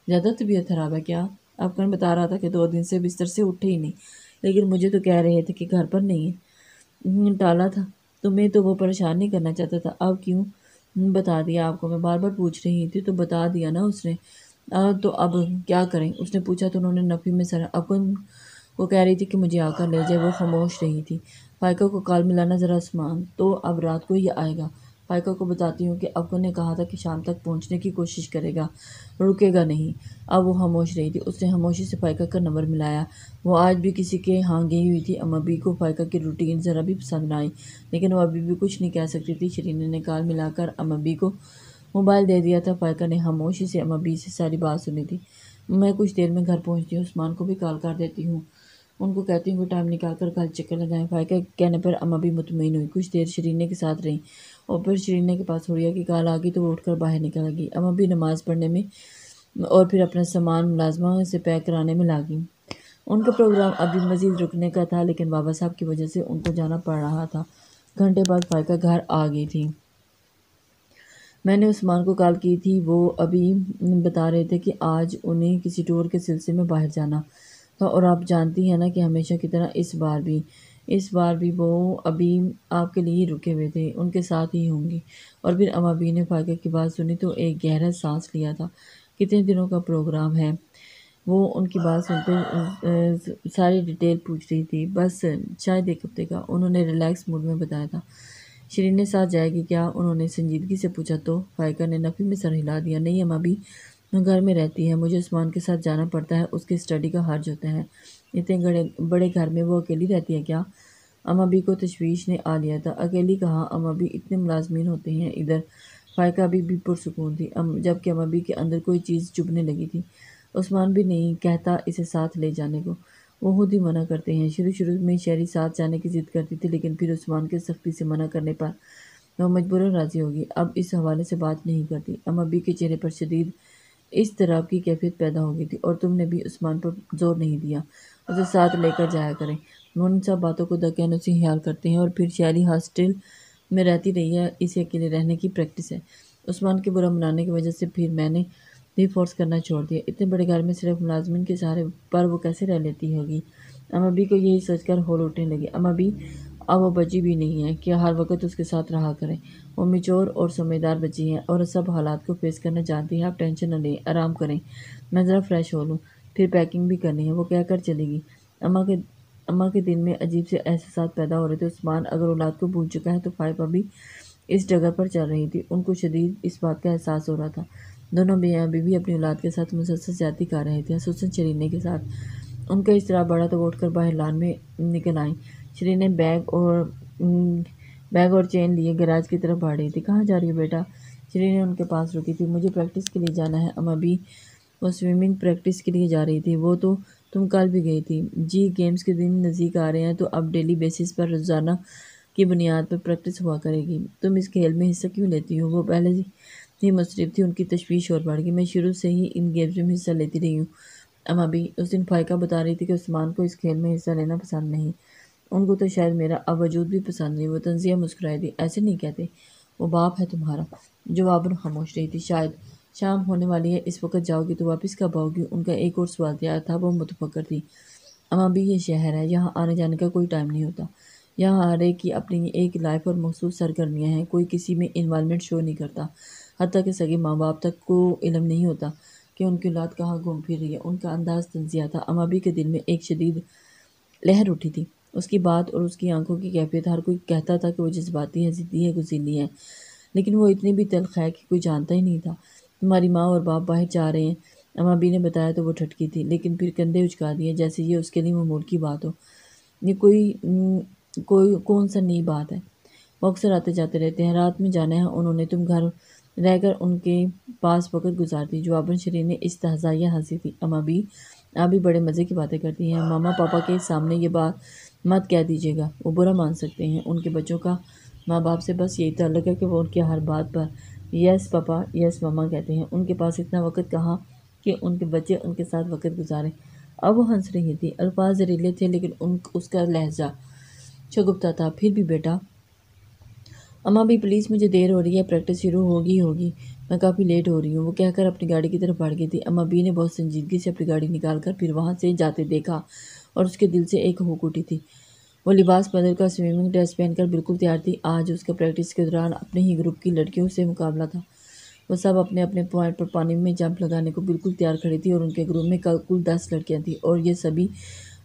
ज़्यादा तबीयत खराब है क्या अफगन बता रहा था कि दो दिन से बिस्तर से उठे ही नहीं लेकिन मुझे तो कह रहे थे कि घर पर नहीं है टाला हम्म, था तुम्हें तो वो परेशान नहीं करना चाहता था अब क्यों हम्म, बता दिया आपको मैं बार बार पूछ रही थी तो बता दिया ना उसने आ, तो अब क्या करें उसने पूछा तो उन्होंने नफ़ी में सरा अपन को कह रही थी कि मुझे आकर ले जाए वो खामोश रही थी फायका को काल मिलाना ज़रा आसमान तो अब रात को ही आएगा पाइका को बताती हूँ कि अबको ने कहा था कि शाम तक पहुँचने की कोशिश करेगा रुकेगा नहीं अब वो खामोश रही थी उसने खामोशी से पाइका का नंबर मिलाया वो आज भी किसी के यहाँ गई हुई थी बी को पाइका की रूटीन ज़रा भी पसंद आई लेकिन वो अभी भी कुछ नहीं कह सकती थी शरीन ने कॉल मिलाकर बी को मोबाइल दे दिया था पाइका ने खामोशी से बी से सारी बात सुनी थी मैं कुछ देर में घर पहुँचती हूँ उस्मान को भी कॉल कर देती हूँ उनको कहती हूँ कि टाइम निकाल कर कल चक्कर लगाएं फायका कहने पर अम्मा भी मुतमिन हुई कुछ देर शरीने के साथ रहीं और फिर शरीना के पास हो की कि काल आ गई तो वो उठ कर बाहर निकल गई अब अभी नमाज़ पढ़ने में और फिर अपना सामान मुलाजमा से पैक कराने में लागी उनका प्रोग्राम अभी मज़ीद रुकने का था लेकिन बाबा साहब की वजह से उनको जाना पड़ रहा था घंटे बाद फायका घर आ गई थी मैंने उस्मान को कॉल की थी वो अभी बता रहे थे कि आज उन्हें किसी टूर के सिलसिले में बाहर जाना था और आप जानती हैं ना कि हमेशा की तरह इस बार भी इस बार भी वो अभी आपके लिए ही रुके हुए थे उनके साथ ही होंगी और फिर अब ने फाके की बात सुनी तो एक गहरा सांस लिया था कितने दिनों का प्रोग्राम है वो उनकी बात सुनते सारी डिटेल पूछ रही थी बस शायद एक हफ्ते का उन्होंने रिलैक्स मूड में बताया था शरीन ने साथ जाएगी क्या उन्होंने संजीदगी से पूछा तो फायका ने नफी में सर हिला दिया नहीं हम अभी घर में रहती है मुझे उस्मान के साथ जाना पड़ता है उसकी स्टडी का हर्ज होता है इतने घड़े बड़े घर में वो अकेली रहती है क्या भी को तशवीश ने आ लिया था अकेली कहा भी इतने मुलाजमीन होते हैं इधर फायका अभी भी पुरसकून थी जबकि भी के अंदर कोई चीज़ चुभने लगी थी उस्मान भी नहीं कहता इसे साथ ले जाने को वो खुद ही मना करते हैं शुरू शुरू में शहरी साथ जाने की ज़िद करती थी लेकिन फिर उस्मान के सख्ती से मना करने पर वह मजबूरन राज़ी होगी अब इस हवाले से बात नहीं करती भी के चेहरे पर शदीद इस तरह की कैफियत पैदा हो गई थी और तुमने भी उस्मान पर जोर नहीं दिया उसे साथ लेकर जाया करें उन सब बातों को दकियानों से ख्याल करते हैं और फिर शैली हॉस्टल में रहती रही है इसे अकेले रहने की प्रैक्टिस है उस्मान के बुरा मनाने की वजह से फिर मैंने भी फोर्स करना छोड़ दिया इतने बड़े घर में सिर्फ मुलाजमिन के सहारे पर वो कैसे रह लेती होगी अमाबी को यही सोचकर होल उठने लगी अमाबी अब वो बची भी नहीं है कि हर वक्त उसके साथ रहा करें वो मिचोर और समझदार बची है और सब हालात को फेस करना जानती है आप टेंशन न लें आराम करें मैं ज़रा फ्रेश हो लूँ फिर पैकिंग भी करनी है वो क्या कर चलेगी अम्मा के अम्मा के दिन में अजीब से एहसास पैदा हो रहे थे उस्मान अगर औलाद को भूल चुका है तो फाइफ अभी इस जगह पर चल रही थी उनको शदीद इस बात का एहसास हो रहा था दोनों मियाँ बीवी अपनी औलाद के साथ मुसलसल ज्यादा कर रहे थे सुसन शरीने के साथ उनका इस तरह बड़ा तो उठकर बाहर लान में निकल आई शरीने बैग और बैग और चेन लिए गैराज की तरफ भाड़ी थी कहाँ जा रही हो बेटा शरीने उनके पास रुकी थी मुझे प्रैक्टिस के लिए जाना है अम्मा भी वो स्विमिंग प्रैक्टिस के लिए जा रही थी वो तो तुम कल भी गई थी जी गेम्स के दिन नज़दीक आ रहे हैं तो अब डेली बेसिस पर रोज़ाना की बुनियाद पर प्रैक्टिस हुआ करेगी तुम इस खेल में हिस्सा क्यों लेती हो वो पहले ही मसरूफ थी उनकी तशवीश और बढ़ गई मैं शुरू से ही इन गेम्स में हिस्सा लेती रही हूँ अब अभी उस दिन फायका बता रही थी कि उस्मान को इस खेल में हिस्सा लेना पसंद नहीं उनको तो शायद मेरा अब वजूद भी पसंद नहीं वो तंजिया मुस्कुराई थी ऐसे नहीं कहते वो बाप है तुम्हारा जो बाबर खामोश रही थी शायद शाम होने वाली है इस वक्त जाओगी तो वापस कब आओगी उनका एक और सवाल तैयार था वो मुतफ़र थी अमां भी ये शहर है यहाँ आने जाने का कोई टाइम नहीं होता यहाँ हर एक की अपनी एक लाइफ और मखसूस सरगर्मियाँ हैं कोई किसी में इन्वालमेंट शो नहीं करता हती कि सगे माँ बाप तक को इलम नहीं होता कि उनकी औलाद कहाँ घूम फिर रही है उनका अंदाज तंजिया था अमाबी के दिल में एक शदीद लहर उठी थी उसकी बात और उसकी आंखों की कैफियत हर कोई कहता था कि वो जज्बाती है ज़िद्दी है गुजीली है लेकिन वो इतनी भी तलख है कि कोई जानता ही नहीं था तुम्हारी माँ और बाप बाहर जा रहे हैं भी ने बताया तो वो ठटकी थी लेकिन फिर कंधे उचका दिए जैसे ये उसके लिए मामूल की बात हो ये कोई कोई कौन सा नई बात है वो अक्सर आते जाते रहते हैं रात में जाना है उन्होंने तुम घर रहकर उनके पास वक़्त गुजार दी जवाबन शरीर ने इस तहजाइया हंसी थी भी आप भी बड़े मज़े की बातें करती हैं मामा पापा के सामने ये बात मत कह दीजिएगा वो बुरा मान सकते हैं उनके बच्चों का माँ बाप से बस यही तल्लक है कि वो उनकी हर बात पर यस पापा यस मामा कहते हैं उनके पास इतना वक्त कहा कि उनके बच्चे उनके साथ वक्त गुजारें अब वो हंस रही थी अल्फाज जहरीले थे लेकिन उन उसका लहजा छुपता था फिर भी बेटा अम्मा भी प्लीज़ मुझे देर हो रही है प्रैक्टिस शुरू होगी होगी मैं काफ़ी लेट हो रही हूँ वो कहकर अपनी गाड़ी की तरफ बढ़ गई थी अम्मा बी ने बहुत संजीदगी से अपनी गाड़ी निकाल कर फिर वहाँ से जाते देखा और उसके दिल से एक हुक उठी थी वो लिबास कर स्विमिंग ड्रेस पहनकर बिल्कुल तैयार थी आज उसके प्रैक्टिस के दौरान अपने ही ग्रुप की लड़कियों से मुकाबला था वो सब अपने अपने पॉइंट पर पानी में जंप लगाने को बिल्कुल तैयार खड़ी थी और उनके ग्रुप में कल कुल दस लड़कियाँ थीं और ये सभी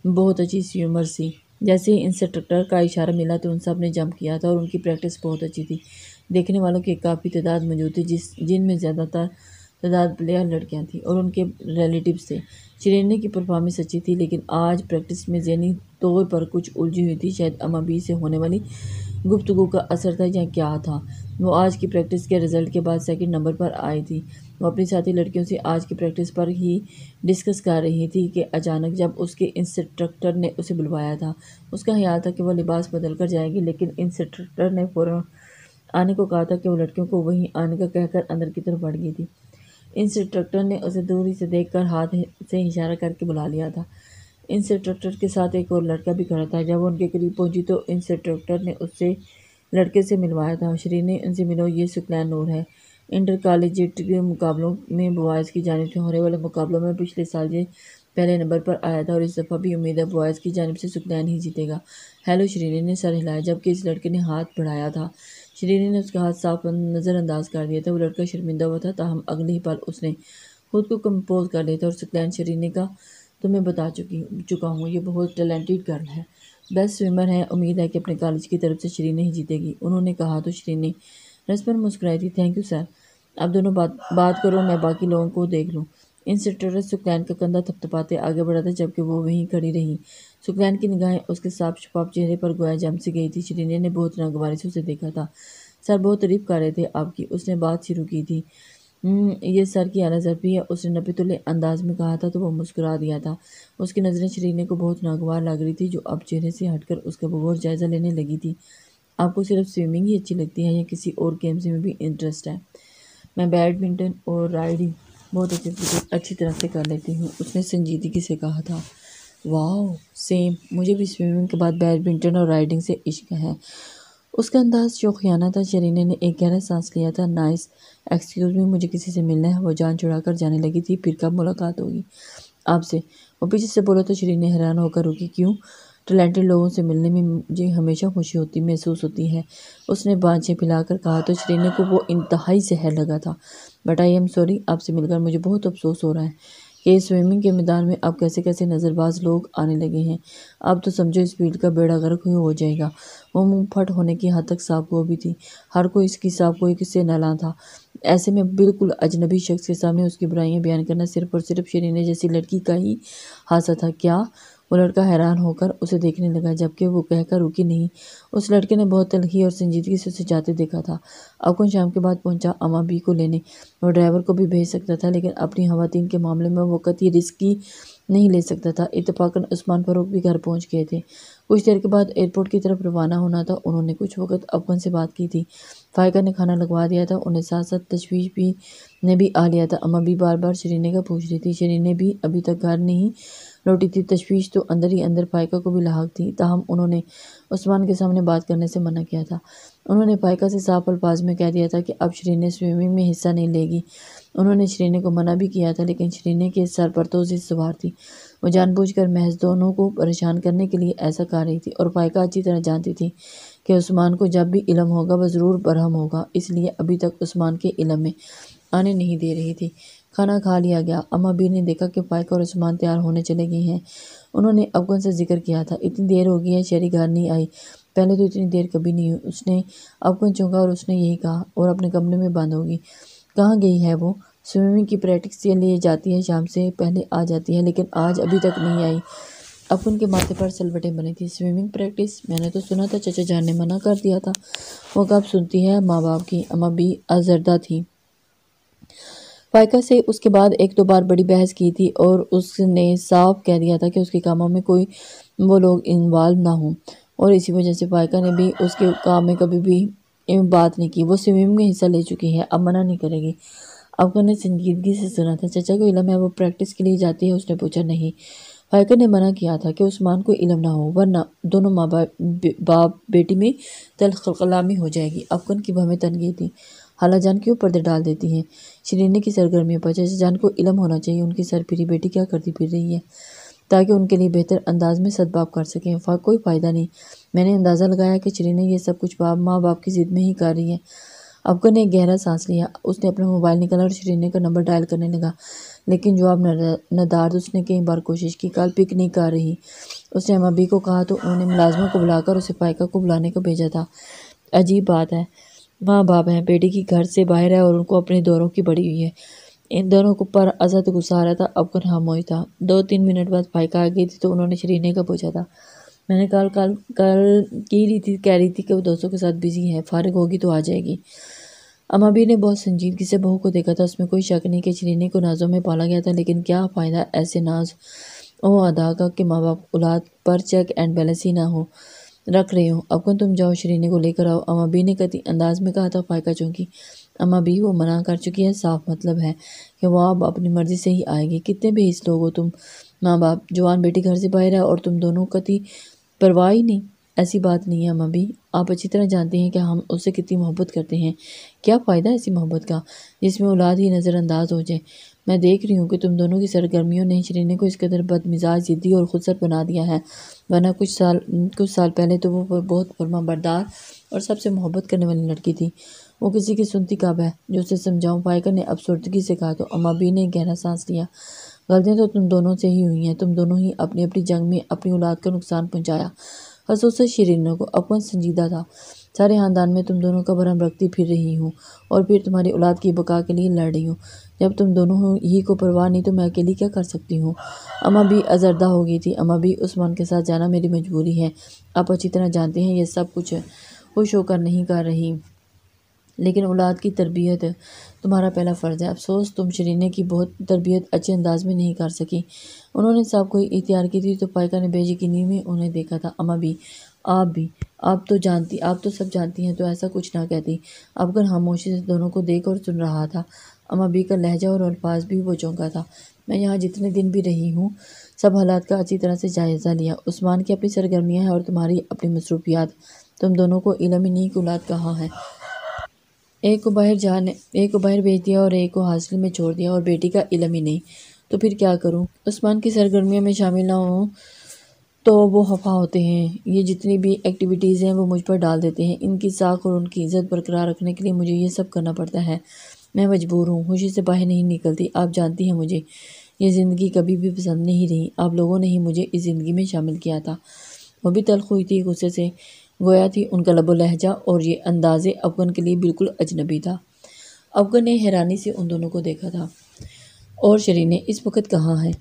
बहुत अच्छी स्विमर थी जैसे ही इंस्ट्रक्टर का इशारा मिला तो उन सब ने जंप किया था और उनकी प्रैक्टिस बहुत अच्छी थी देखने वालों की काफ़ी तादाद मौजूद थी जिस जिनमें ज़्यादातर तादाद प्लेयर लड़कियां थीं और उनके रिलेटिव थे चिरेने की परफॉर्मेंस अच्छी थी लेकिन आज प्रैक्टिस में जहनी तौर पर कुछ उलझी हुई थी शायद अमा बी से होने वाली गुफ्तु का असर था या क्या था वो आज की प्रैक्टिस के रिज़ल्ट के बाद सेकंड नंबर पर आई थी वो अपनी साथी लड़कियों से आज की प्रैक्टिस पर ही डिस्कस कर रही थी कि अचानक जब उसके इंस्ट्रक्टर ने उसे बुलवाया था उसका ख्याल था कि वह लिबास बदल कर जाएगी लेकिन इंस्ट्रक्टर ने फ़ौर आने को कहा था कि वो लड़कियों को वहीं आने का कहकर अंदर की तरफ बढ़ गई थी इंस्ट्रक्टर ने उसे दूरी से देखकर हाथ से इशारा करके बुला लिया था इंस्ट्रक्टर के साथ एक और लड़का भी खड़ा था जब उनके करीब पहुंची तो इंस्ट्रक्टर ने उससे लड़के से मिलवाया था श्री ने उनसे मिलो ये सुकलैन नूर है इंटर कॉलेजेट के मुकाबलों में बॉयज़ की जानब से होने वाले मुकाबलों में पिछले साल ये पहले नंबर पर आया था और इस दफ़ा भी उम्मीद है बॉयज़ की जानब से सुकलैन ही जीतेगा हेलो श्रीनी ने सर हिलाया जबकि इस लड़के ने हाथ बढ़ाया था श्रीनी ने उसका हाथ साफ नज़रअंदाज कर दिया था वो लड़का शर्मिंदा हुआ था ताहम अगले ही पल उसने खुद को कंपोज कर लिया था और सकलैन शरीनी का तो मैं बता चुकी चुका हूँ ये बहुत टैलेंटेड गर्ल है बेस्ट स्विमर है उम्मीद है कि अपने कॉलेज की तरफ से श्रीनी ही जीतेगी उन्होंने कहा तो रस पर मुस्कुराई थी थैंक यू सर आप दोनों बात बात करो मैं बाकी लोगों को देख लूँ इन स्टोरेज सुकलैन का कंधा थपथपाते आगे बढ़ा था जबकि वो वहीं खड़ी रही सुकलैन की निगाहें उसके साफ शफाप चेहरे पर गोया जम सी गई थी शरीने ने बहुत नागवारी से उसे देखा था सर बहुत तारीफ कर रहे थे आपकी उसने बात शुरू की थी हम्म, ये सर की आला जरूरी है उसने नपीतुल्ले अंदाज में कहा था तो वो मुस्कुरा दिया था उसकी नज़रें शरीने को बहुत नागवार लग रही थी जो अब चेहरे से हटकर उसका बगौर जायज़ा लेने लगी थी आपको सिर्फ स्विमिंग ही अच्छी लगती है या किसी और गेम्स में भी इंटरेस्ट है मैं बैडमिंटन और राइडिंग बहुत अच्छे अच्छी तरह से कर लेती हूँ उसने संजीदगी से कहा था वाह सेम मुझे भी स्विमिंग के बाद बैडमिंटन और राइडिंग से इश्क है उसका अंदाज शौकियाना था शरीने ने एक गहरा सांस लिया था नाइस एक्सक्यूज़ मी मुझे किसी से मिलना है वो जान छुड़ा कर जाने लगी थी फिर कब मुलाकात होगी आपसे वो पीछे से बोला तो शरीने हैरान होकर रुकी क्यों टैलेंटेड लोगों से मिलने में मुझे हमेशा खुशी होती महसूस होती है उसने पिला कर कहा तो शरीने को वो इंतहाई जहर लगा था बट आई एम सॉरी आपसे मिलकर मुझे बहुत अफसोस हो रहा है कि स्विमिंग के मैदान में अब कैसे कैसे नज़रबाज लोग आने लगे हैं अब तो समझो इस फील्ड का बेड़ा गर्क ही हो जाएगा वो मुँह फट होने की हद तक साफ हुआ भी थी हर कोई इसकी साफ कोई किससे नला था ऐसे में बिल्कुल अजनबी शख्स के सामने उसकी बुराइयाँ बयान करना सिर्फ और सिर्फ शरीने जैसी लड़की का ही हादसा था क्या वो लड़का हैरान होकर उसे देखने लगा जबकि वो कहकर रुकी नहीं उस लड़के ने बहुत तलखी और संजीदगी से उसे जाते देखा था अवकुन शाम के बाद पहुंचा अमा बी को लेने वो ड्राइवर को भी भेज सकता था लेकिन अपनी हवातीन के मामले में वो रिस्क रिस्की नहीं ले सकता था इतफाक़न उस्मान फरूक भी घर पहुँच गए थे कुछ देर के बाद एयरपोर्ट की तरफ रवाना होना था उन्होंने कुछ वक्त अफगन से बात की थी फायका ने खाना लगवा दिया था उन्हें साथ साथ तशवीश भी ने भी आ लिया था अम्मा भी बार बार शरीने का पूछ रही थी शरीने भी अभी तक घर नहीं लौटी थी तशवीश तो अंदर ही अंदर पाइका को भी लाक थी ताहम उन्होंने उस्मान के सामने बात करने से मना किया था उन्होंने पाइका से साफ अल्फाज में कह दिया था कि अब श्रीने स्विमिंग में हिस्सा नहीं लेगी उन्होंने श्रीने को मना भी किया था लेकिन शरीने के सर पर तो उसे सवार थी वो कर महज दोनों को परेशान करने के लिए ऐसा कर रही थी और पाइका अच्छी तरह जानती थी कि उस्मान को जब भी इलम होगा वह ज़रूर बरहम होगा इसलिए अभी तक उस्मान के इलम में आने नहीं दे रही थी खाना खा लिया गया अब अबीर ने देखा कि फायक और उस्मान तैयार होने चले गए हैं उन्होंने अफगन से जिक्र किया था इतनी देर हो गई है शेरी घर नहीं आई पहले तो इतनी देर कभी नहीं हुई उसने अफगन चौंका और उसने यही कहा और अपने कमरे में बंद होगी कहाँ गई है वो स्विमिंग की प्रैक्टिस के लिए जाती है शाम से पहले आ जाती है लेकिन आज अभी तक नहीं आई अब उनके माथे पर सलवटें बनी थी स्विमिंग प्रैक्टिस मैंने तो सुना था चचा जान ने मना कर दिया था वो कब सुनती है माँ बाप की अम्मा भी अजरदा थी फायका से उसके बाद एक दो बार बड़ी बहस की थी और उसने साफ कह दिया था कि उसके कामों में कोई वो लोग इन्वॉल्व ना हों और इसी वजह से फायका ने भी उसके काम में कभी भी बात नहीं की वो स्विमिंग में हिस्सा ले चुकी है अब मना नहीं करेगी अफगर ने संजीदगी से सुना था चाचा को इलम है वो प्रैक्टिस के लिए जाती है उसने पूछा नहीं फायका ने मना किया था कि उस्मान को इलम ना हो वरना दोनों माँ बाप बेटी में तलखलामी हो जाएगी अफगन की भमें तनगी थी हाला जान के ऊपर पर्दे डाल देती हैं शरीने की सरगर्मियों पर चाचा जान को इलम होना चाहिए उनकी सरपीरी बेटी क्या करती फिर रही है ताकि उनके लिए बेहतर अंदाज में सदबाप कर सकें फा, कोई फ़ायदा नहीं मैंने अंदाज़ा लगाया कि शरीने ये सब कुछ बाप माँ बाप की ज़िद में ही कर रही है अबकर ने गहरा सांस लिया उसने अपना मोबाइल निकाला और शरीने का नंबर डायल करने लगा लेकिन जवाब नदार्द उसने कई बार कोशिश की कल पिक नहीं कर रही उसने अमबी को कहा तो उन्होंने मुलाजमों को बुलाकर उसे पाइका को बुलाने को भेजा था अजीब बात है माँ बाप हैं बेटी की घर से बाहर है और उनको अपने दोनों की बड़ी हुई है इन दोनों को पर असद गुस्सा आ रहा था अब को खामोश था दो तीन मिनट बाद फायका आ गई थी तो उन्होंने शरीने का पूछा था मैंने कल कल कल की रही थी कह रही थी कि वो दोस्तों के साथ बिजी है फारग होगी तो आ जाएगी अमा भी ने बहुत संजीदगी से बहू को देखा था उसमें कोई शक नहीं कि शरीने को नाजों में पाला गया था लेकिन क्या फ़ायदा ऐसे नाज ओ अदा का कि माँ बाप औलाद पर चेक एंड बैलेंस ही ना हो रख रही हूँ अब कौन तुम जाओ शरीने को लेकर आओ अमा बी ने कती अंदाज में कहा था फायका चौंकी अमा बी वो मना कर चुकी है साफ मतलब है कि वो अब अपनी मर्ज़ी से ही आएगी कितने भी इस लोग हो तुम माँ बाप जवान बेटी घर से बाहर है और तुम दोनों कति परवाह ही नहीं ऐसी बात नहीं है अमा भी आप अच्छी तरह जानते हैं कि हम उससे कितनी मोहब्बत करते हैं क्या फ़ायदा ऐसी मोहब्बत का जिसमें औलाद ही नज़रअंदाज हो जाए मैं देख रही हूँ कि तुम दोनों की सरगर्मियों ने शिरीन को इस कदर बदमिजाज ज़िद्दी और खुदसर बना दिया है वरना कुछ साल कुछ साल पहले तो वो बहुत बरदार और सबसे मोहब्बत करने वाली लड़की थी वो किसी की सुनती कब है जो उसे समझाऊँ पाएगा ने अबसुर्दगी से कहा तो भी ने गहरा सांस लिया गलतियाँ तो तुम दोनों से ही हुई हैं तुम दोनों ही अपनी अपनी जंग में अपनी औलाद को नुकसान पहुँचाया खसूस शरीनों को अपन संजीदा था सारे ख़ानदान में तुम दोनों का भरम रखती फिर रही हूँ और फिर तुम्हारी औलाद की बका के लिए लड़ रही हूँ जब तुम दोनों ही को परवाह नहीं तो मैं अकेली क्या कर सकती हूँ अमा भी अजरदा हो गई थी अमा भी उस्मान के साथ जाना मेरी मजबूरी है आप अच्छी तरह जानते हैं यह सब कुछ खुश होकर नहीं कर रही लेकिन औलाद की तरबियत तुम्हारा पहला फ़र्ज़ है अफसोस तुम शरीने की बहुत तरबियत अच्छे अंदाज में नहीं कर सकी उन्होंने साहब को इख्तियार की थी तो पाइका ने भेजी की नींव में उन्हें देखा था अम्मा भी आप भी आप तो जानती आप तो सब जानती हैं तो ऐसा कुछ ना कहती कर खामोशी से दोनों को देख और सुन रहा था अम्मा बी का लहजा और अल्फाज भी वो चौंका था मैं यहाँ जितने दिन भी रही हूँ सब हालात का अच्छी तरह से जायज़ा लिया उस्मान की अपनी सरगर्मियाँ हैं और तुम्हारी अपनी मसरूफियात तुम दोनों को इलम ही नहीं औलाद कहाँ है एक को बाहर जाने एक को बाहर भेज दिया और एक को हॉस्टल में छोड़ दिया और बेटी का इलम ही नहीं तो फिर क्या करूँ उस्मान की सरगर्मियों में शामिल ना हो तो वो खफा होते हैं ये जितनी भी एक्टिविटीज़ हैं वो मुझ पर डाल देते हैं इनकी साख और उनकी इज़्ज़त बरकरार रखने के लिए मुझे ये सब करना पड़ता है मैं मजबूर हूँ खुशी से बाहर नहीं निकलती आप जानती हैं मुझे ये ज़िंदगी कभी भी पसंद नहीं रही आप लोगों ने ही मुझे इस ज़िंदगी में शामिल किया था वो भी तलख हुई थी गुस्से से गोया थी उनका लब लहजा और ये अंदाज़ अफगन के लिए बिल्कुल अजनबी था अफगन ने हैरानी से उन दोनों को देखा था और शरीने इस वक्त कहाँ है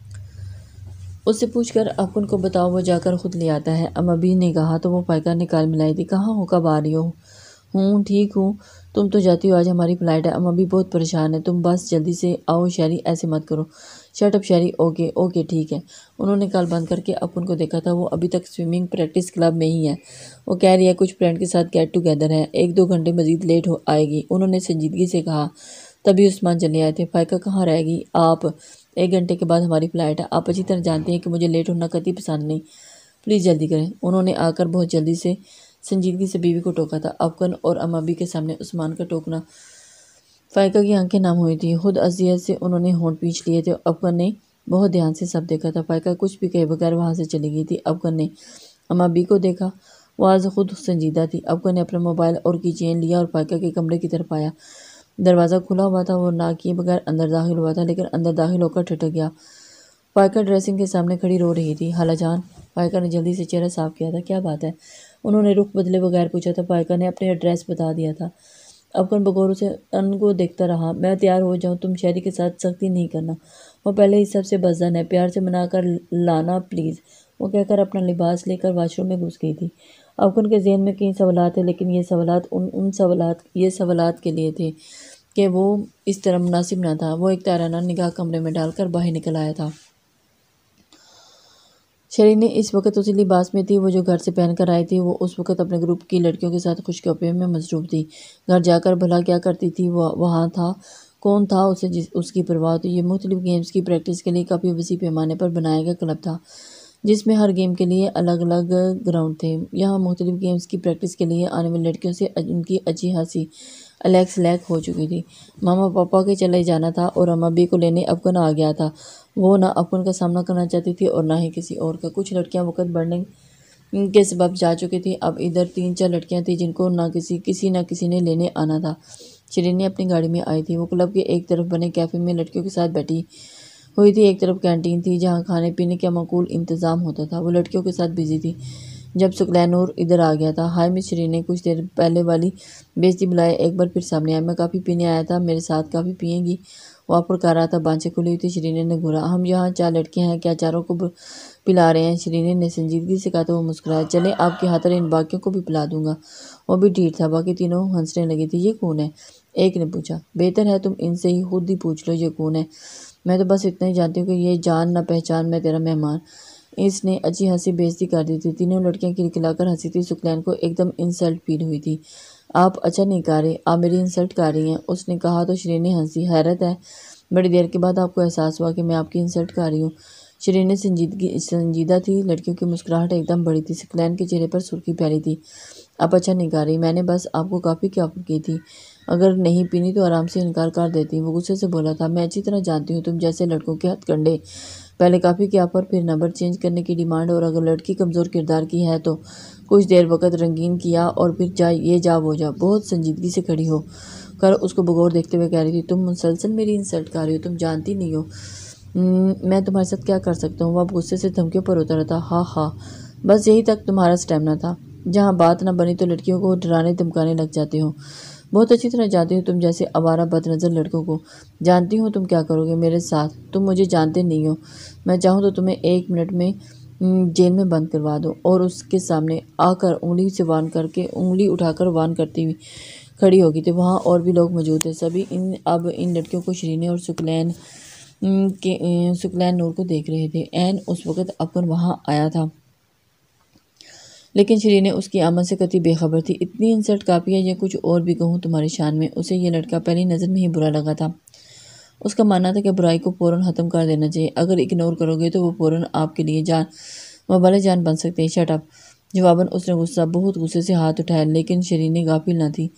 उससे पूछ कर आप उनको बताओ वो जाकर खुद ले आता है अभी ने कहा तो वो ने निकाल मिलाई थी कहाँ हो कब आ रही हो हूँ ठीक हूँ तुम तो जाती हो आज हमारी फ़्लाइट है अभी बहुत परेशान है तुम बस जल्दी से आओ शहरी ऐसे मत करो शर्ट अप शहरी ओके ओके ठीक है उन्होंने कल बंद करके अपन को देखा था वो अभी तक स्विमिंग प्रैक्टिस क्लब में ही है वो कह रही है कुछ फ्रेंड के साथ गेट टुगेदर है एक दो घंटे मज़ीद लेट हो आएगी उन्होंने संजीदगी से कहा तभी उस्मान चले आए थे फ़ायका कहाँ रहेगी आप एक घंटे के बाद हमारी फ़्लाइट है आप अच्छी तरह जानते हैं कि मुझे लेट होना कति पसंद नहीं प्लीज़ जल्दी करें उन्होंने आकर बहुत जल्दी से संजीदगी से बीवी को टोका था अफगन और अमाबी के सामने उस्मान का टोकना फ़ायका की आंखें नाम हुई थी खुद अजियत से उन्होंने होंठ पीछ लिए थे अफगन ने बहुत ध्यान से सब देखा था फ़ायका कुछ भी कहे बगैर वहाँ से चली गई थी अफगन ने अमाबी को देखा वह खुद संजीदा थी अफगन ने अपना मोबाइल और की चेन लिया और फ़ायका के कमरे की तरफ आया दरवाज़ा खुला हुआ था वो ना किए बगैर अंदर दाखिल हुआ था लेकिन अंदर दाखिल होकर ठिठक गया पाइकर ड्रेसिंग के सामने खड़ी रो रही थी हालाजान पाइकर ने जल्दी से चेहरा साफ किया था क्या बात है उन्होंने रुख बदले बगैर पूछा था पाइकर ने अपने एड्रेस बता दिया था अफगन बगौर उसे अन को देखता रहा मैं तैयार हो जाऊँ तुम शहरी के साथ सख्ती नहीं करना वो पहले ही सबसे बजन है प्यार से मना कर लाना प्लीज़ वो कहकर अपना लिबास लेकर वाशरूम में घुस गई थी अफगन के जहन में कई सवाल थे लेकिन ये सवाल उन उन सवाल ये सवाल के लिए थे कि वो इस तरह मुनासिब ना था वो एक ताराना निगाह कमरे में डालकर बाहर निकल आया था शरीन इस वक्त उसी लिबास में थी वो जो घर से पहन कर आई थी वो उस वक्त अपने ग्रुप की लड़कियों के साथ खुशखबरी में मसरूफ़ थी घर जाकर भला क्या करती थी वह वहाँ था कौन था उसे जिस उसकी परवाह थी ये मुख्तलिफ गेम्स की प्रैक्टिस के लिए काफ़ी वसी पैमाने पर बनाया गया क्लब था जिसमें हर गेम के लिए अलग अलग ग्राउंड थे यहाँ मुख्तलिफ गेम्स की प्रैक्टिस के लिए आने वाली लड़कियों से उनकी अच्छी हाँसी अलेक्स लैक हो चुकी थी मामा पापा के चले जाना था और अम्मा बी को लेने अपगन आ गया था वो ना अपगन का सामना करना चाहती थी और ना ही किसी और का कुछ लड़कियां वक़्त बढ़ने के सबब जा चुकी थी अब इधर तीन चार लड़कियां थीं जिनको ना किसी किसी ना किसी ने लेने आना था शरीनी अपनी गाड़ी में आई थी वो क्लब के एक तरफ बने कैफ़े में लड़कियों के साथ बैठी हुई थी एक तरफ कैंटीन थी जहाँ खाने पीने का मकूल इंतज़ाम होता था वो लड़कियों के साथ बिजी थी जब सुकलैनूर इधर आ गया था हाय श्री ने कुछ देर पहले वाली बेजती बुलाए एक बार फिर सामने आया मैं काफ़ी पीने आया था मेरे साथ काफ़ी पियेंगी वहाँ पर कर रहा था बाँचे खुली हुई थी शरीने ने घूरा हम यहाँ चार लड़के हैं क्या चारों को पिला रहे हैं श्रीने ने संजीदगी से कहा तो वो मुस्कुराया चले आपके हाथ इन बाकियों को भी पिला दूंगा वो भी ढीर था बाकी तीनों हंसने लगे थे ये कौन है एक ने पूछा बेहतर है तुम इनसे ही खुद ही पूछ लो ये कौन है मैं तो बस इतना ही जानती हूँ कि ये जान ना पहचान मैं तेरा मेहमान इसने अच्छी हंसी बेजती कर दी थी तीनों लड़कियां किलकिलाकर हंसी थी सुखलैन को एकदम इंसल्ट फील हुई थी आप अच्छा नहीं कर रहे आप मेरी इंसल्ट कर रही हैं उसने कहा तो शरीर ने हंसी हैरत है बड़ी देर के बाद आपको एहसास हुआ कि मैं आपकी इंसल्ट कर रही हूँ शरीर ने संजीदगी संजीदा थी लड़कियों की मुस्कुराहट एकदम बड़ी थी सुखलैन के चेहरे पर सुर्खी प्यारी थी आप अच्छा नहीं कर रही मैंने बस आपको काफ़ी क्या की थी अगर नहीं पीनी तो आराम से इनकार कर देती वो गुस्से से बोला था मैं अच्छी तरह जानती हूँ तुम जैसे लड़कों के हथकंडे पहले काफ़ी क्या पर फिर नंबर चेंज करने की डिमांड और अगर लड़की कमज़ोर किरदार की है तो कुछ देर वक़्त रंगीन किया और फिर जा ये जा वो जा बहुत संजीदगी से खड़ी हो कर उसको बगौर देखते हुए कह रही थी तुम मुसलसल मेरी इंसल्ट कर रही हो तुम जानती नहीं हो हम्म, मैं तुम्हारे साथ क्या कर सकता हूँ वह गुस्से से धमकियों पर उतर था हाँ हाँ बस यही तक तुम्हारा स्टेमिना था जहाँ बात ना बनी तो लड़कियों को डराने धमकाने लग जाते हो बहुत अच्छी तरह जानती हूँ तुम जैसे आवारा बदनज़र लड़कों को जानती हूँ तुम क्या करोगे मेरे साथ तुम मुझे जानते नहीं हो मैं चाहूँ तो तुम्हें एक मिनट में जेल में बंद करवा दो और उसके सामने आकर उंगली से वान करके उंगली उठाकर वान करती हुई खड़ी होगी तो वहाँ और भी लोग मौजूद थे सभी इन अब इन लड़कियों को श्रीने और सुकलैन के सुकलैन नूर को देख रहे थे एन उस वक़्त अपन वहाँ आया था लेकिन ने उसकी आमद से कति बेखबर थी इतनी इंसर्ट कापियाँ या कुछ और भी कहूँ तुम्हारी शान में उसे यह लड़का पहली नज़र में ही बुरा लगा था उसका मानना था कि बुराई को फ़ौर ख़त्म कर देना चाहिए अगर इग्नोर करोगे तो वो फ़ौर आपके लिए जान वाले जान बन सकते हैं शटअप जवाबन उसने गुस्सा बहुत गुस्से से हाथ उठाया लेकिन शरीर ने गाफिल ना थी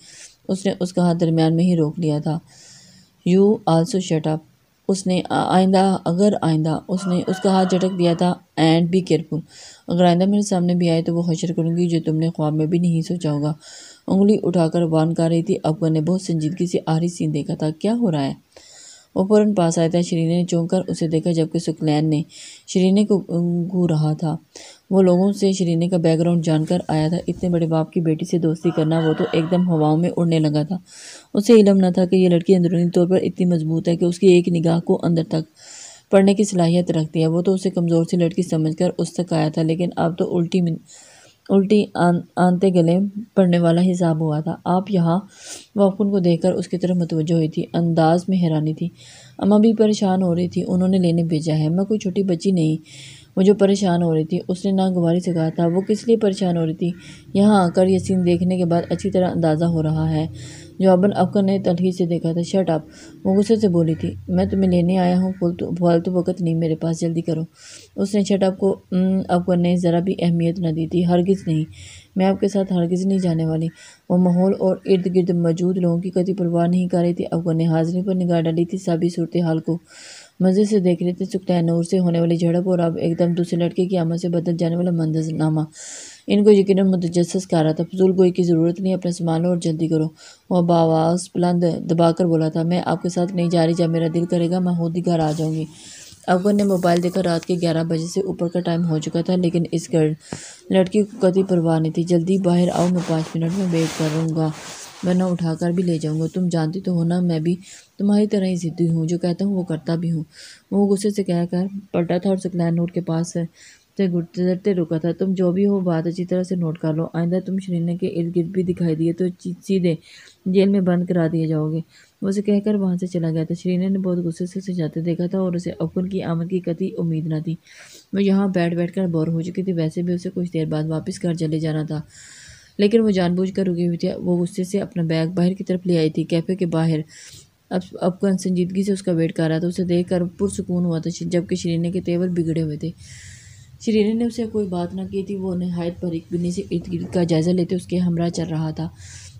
उसने उसका हाथ दरमियान में ही रोक लिया था यू आल्सो शटअप उसने आइंदा अगर आइंदा उसने उसका हाथ झटक दिया था एंड बी केयरफुल अगर आइंदा मेरे सामने भी आए तो वो हशर करूँगी जो तुमने ख्वाब में भी नहीं सोचा होगा उंगली उठाकर वान कर रही थी अकबर ने बहुत संजीदगी से आहरी सीन देखा था क्या हो रहा है वह फ़ौरन पास आया था शरीने ने चौंक कर उसे देखा जबकि सुकलैन ने शरीने को घू रहा था वो लोगों से शरीने का बैकग्राउंड जानकर आया था इतने बड़े बाप की बेटी से दोस्ती करना वो तो एकदम हवाओं में उड़ने लगा था उसे इलम न था कि यह लड़की अंदरूनी तौर पर इतनी मजबूत है कि उसकी एक निगाह को अंदर तक पढ़ने की सलाहियत रखती है वो तो उसे कमज़ोर सी लड़की समझ कर उस तक आया था लेकिन अब तो उल्टी उल्टी आन आनते गले पड़ने वाला हिसाब हुआ था आप यहाँ वाकुन को देखकर उसकी तरफ मतवज हुई थी अंदाज में हैरानी थी अम्मा भी परेशान हो रही थी उन्होंने लेने भेजा है मैं कोई छोटी बच्ची नहीं वो जो परेशान हो रही थी उसने गुवारी से कहा था वो किस लिए परेशान हो रही थी यहाँ आकर यसीन देखने के बाद अच्छी तरह अंदाज़ा हो रहा है जॉबन अफगर ने तलखी से देखा था शर्ट आप वो गुस्से से बोली थी मैं तुम्हें लेने आया हूँ फालतू तो, तो वक्त नहीं मेरे पास जल्दी करो उसने शर्ट आप को अफगर ने ज़रा भी अहमियत न दी थी हरगिज़ नहीं मैं आपके साथ हरगिज़ नहीं जाने वाली वो माहौल और इर्द गिर्द मौजूद लोगों की कति परवाह नहीं कर रही थी अफगर ने हाजिरी पर निगाह डाली थी सभी सूरत हाल को मज़े से देख रहे थे सुखतः नूर से होने वाली झड़प और अब एकदम दूसरे लड़के की आमद से बदल जाने वाला मंजरनामा इनको यकीन मुतजस कह रहा था फजूल गोई की ज़रूरत नहीं अपना सामानों और जल्दी करो वह बावास बुलंद दबाकर बोला था मैं आपके साथ नहीं जा रही जब मेरा दिल करेगा मैं खुद ही घर आ जाऊँगी अकबर ने मोबाइल देखा रात के ग्यारह बजे से ऊपर का टाइम हो चुका था लेकिन इस घर लड़की को कभी परवाह नहीं थी जल्दी बाहर आओ मैं पाँच मिनट में वेट करूँगा वरना उठाकर भी ले जाऊँगा तुम जानती तो हो ना मैं भी तुम्हारी तरह ही जिद्दी हूँ जो कहता हूँ वो करता भी हूँ वो गुस्से से कहकर पलटा था और सकलैन रोड के पास से गुजरते रुका था तुम जो भी हो बात अच्छी तरह से नोट कर लो आइंदा तुम शरीने के इर्द गिर्द भी दिखाई दिए तो सीधे जेल में बंद करा दिए जाओगे उसे कहकर वहाँ से चला गया था शरीने ने बहुत गुस्से से उसे जाते देखा था और उसे अकुन की आमद की कति उम्मीद ना थी वो यहाँ बैठ बैठ कर बोर हो चुकी थी वैसे भी उसे कुछ देर बाद वापस घर चले जाना था लेकिन वो जानबूझ कर रुकी हुई थी वो गुस्से से अपना बैग बाहर की तरफ ले आई थी कैफ़े के बाहर अब अफगान संजीदगी से उसका वेट कर रहा था उसे देख कर पुरसकून हुआ था जबकि शरीने के तेवर बिगड़े हुए थे शरीना ने उसे कोई बात ना की थी वो नहायत बरीकबीनी से इर्द गिर्द का जायज़ा लेते उसके हमरा चल रहा था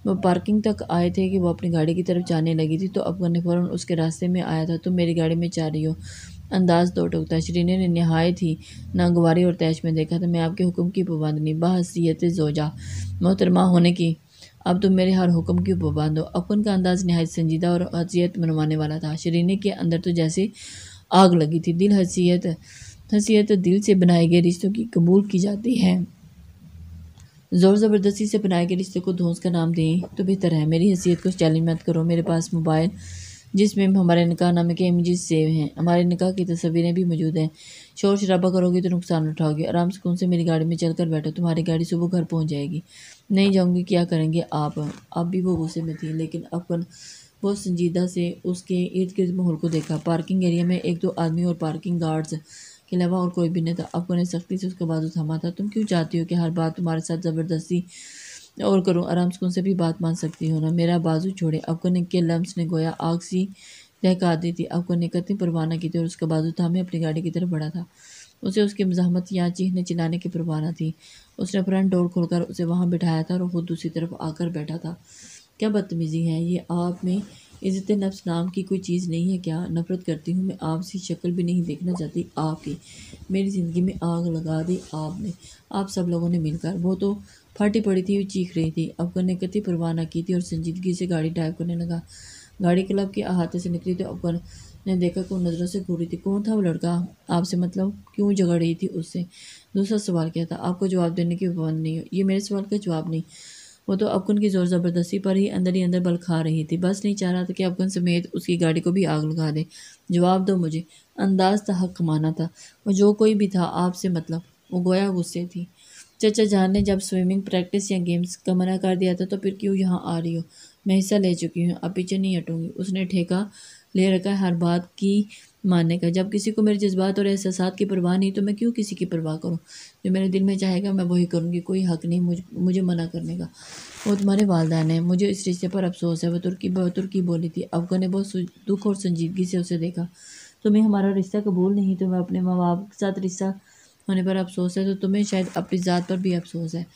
वो पार्किंग तक आए थे कि वो अपनी गाड़ी की तरफ जाने लगी थी तो अफगन फौरन फ़ौर उसके रास्ते में आया था तुम तो मेरी गाड़ी में जा रही हो अंदाज़ दो टोकता शरीने ने नहायत ही नागवारी और तैश में देखा था मैं आपके हुक्म की पाबंदनी बहसीत जोजा मोहतरमा होने की अब तुम मेरे हर हुक्म की पाबंद हो अपन का अंदाज़ नहायत संजीदा और हसीियत मनवाने वाला था शरीने के अंदर तो जैसे आग लगी थी दिल हसीियत नसीहत दिल से बनाए गए रिश्तों की कबूल की जाती है ज़ोर ज़बरदस्ती से बनाए गए रिश्ते को धोस का नाम दें तो बेहतर है मेरी हैसियत को चैलेंज मत करो मेरे पास मोबाइल जिसमें हमारे निकाह नामे के इमेज सेव हैं हमारे निकाह की तस्वीरें भी मौजूद हैं शोर शराबा करोगे तो नुकसान उठाओगे आराम सुकून से मेरी गाड़ी में चल कर बैठो तुम्हारी गाड़ी सुबह घर पहुंच जाएगी नहीं जाऊंगी क्या करेंगे आप अब भी वो गुस्से में थी लेकिन अपन वो संजीदा से उसके इर्द गिर्द माहौल को देखा पार्किंग एरिया में एक दो आदमी और पार्किंग गार्ड्स के अलावा और कोई भी नहीं था अकबर ने सख्ती से उसका बाजू थामा था तुम क्यों चाहती हो कि हर बात तुम्हारे साथ ज़बरदस्ती और करूँ आराम सुकून से भी बात मान सकती हो ना मेरा बाजू छोड़े अब ने के लम्स ने गोया आग सी लहका दी थी अब ने कतनी परवाना की थी और उसका बाजू थामे अपनी गाड़ी की तरफ बढ़ा था उसे उसकी मजामत या चीखने चिल्लाने की परवाना थी उसने फ्रंट डोर खोलकर उसे वहाँ बिठाया था और ख़ुद दूसरी तरफ आकर बैठा था क्या बदतमीज़ी है ये आप में इज़्ज़त नफ्स नाम की कोई चीज़ नहीं है क्या नफ़रत करती हूँ मैं आपसी शक्ल भी नहीं देखना चाहती आपकी मेरी ज़िंदगी में आग लगा दी आपने आप सब लोगों ने मिलकर वो तो फटी पड़ी थी चीख रही थी अफगन ने कति परवाना की थी और संजीदगी से गाड़ी ड्राइव करने लगा गाड़ी क्लब के अहाते से निकली तो अफगन ने देखा कौन नज़रों से घूरी थी कौन था वो लड़का आपसे मतलब क्यों झगड़ रही थी उससे दूसरा सवाल क्या था आपको जवाब देने की पाबंद नहीं हो ये मेरे सवाल का जवाब नहीं वो तो अबकुन की ज़ोर ज़बरदस्ती पर ही अंदर ही अंदर बल खा रही थी बस नहीं चाह रहा था कि अबकुन समेत उसकी गाड़ी को भी आग लगा दे जवाब दो मुझे अंदाज था हक कमाना था और जो कोई भी था आपसे मतलब वो गोया गुस्से थी चचा जान ने जब स्विमिंग प्रैक्टिस या गेम्स का मना कर दिया था तो फिर क्यों यहाँ आ रही हो मैं हिस्सा ले चुकी हूँ अब पीछे नहीं हटूँगी उसने ठेका ले रखा है हर बात की मानने का जब किसी को मेरे जज्बात और एहसास की परवाह नहीं तो मैं क्यों किसी की परवाह करूँ जो मेरे दिल में चाहेगा मैं वही करूँगी कोई हक नहीं मुझ मुझे मना करने का वो तुम्हारे वालदान है मुझे इस रिश्ते पर अफसोस है वह तुर्की वह तुर्की बोली थी अफगन ने बहुत दुख और संजीदगी से उसे देखा तुम्हें हमारा रिश्ता कबूल नहीं तो मैं अपने माँ बाप के साथ रिश्ता होने पर अफसोस है तो तुम्हें शायद अपनी ज़ात पर भी अफसोस है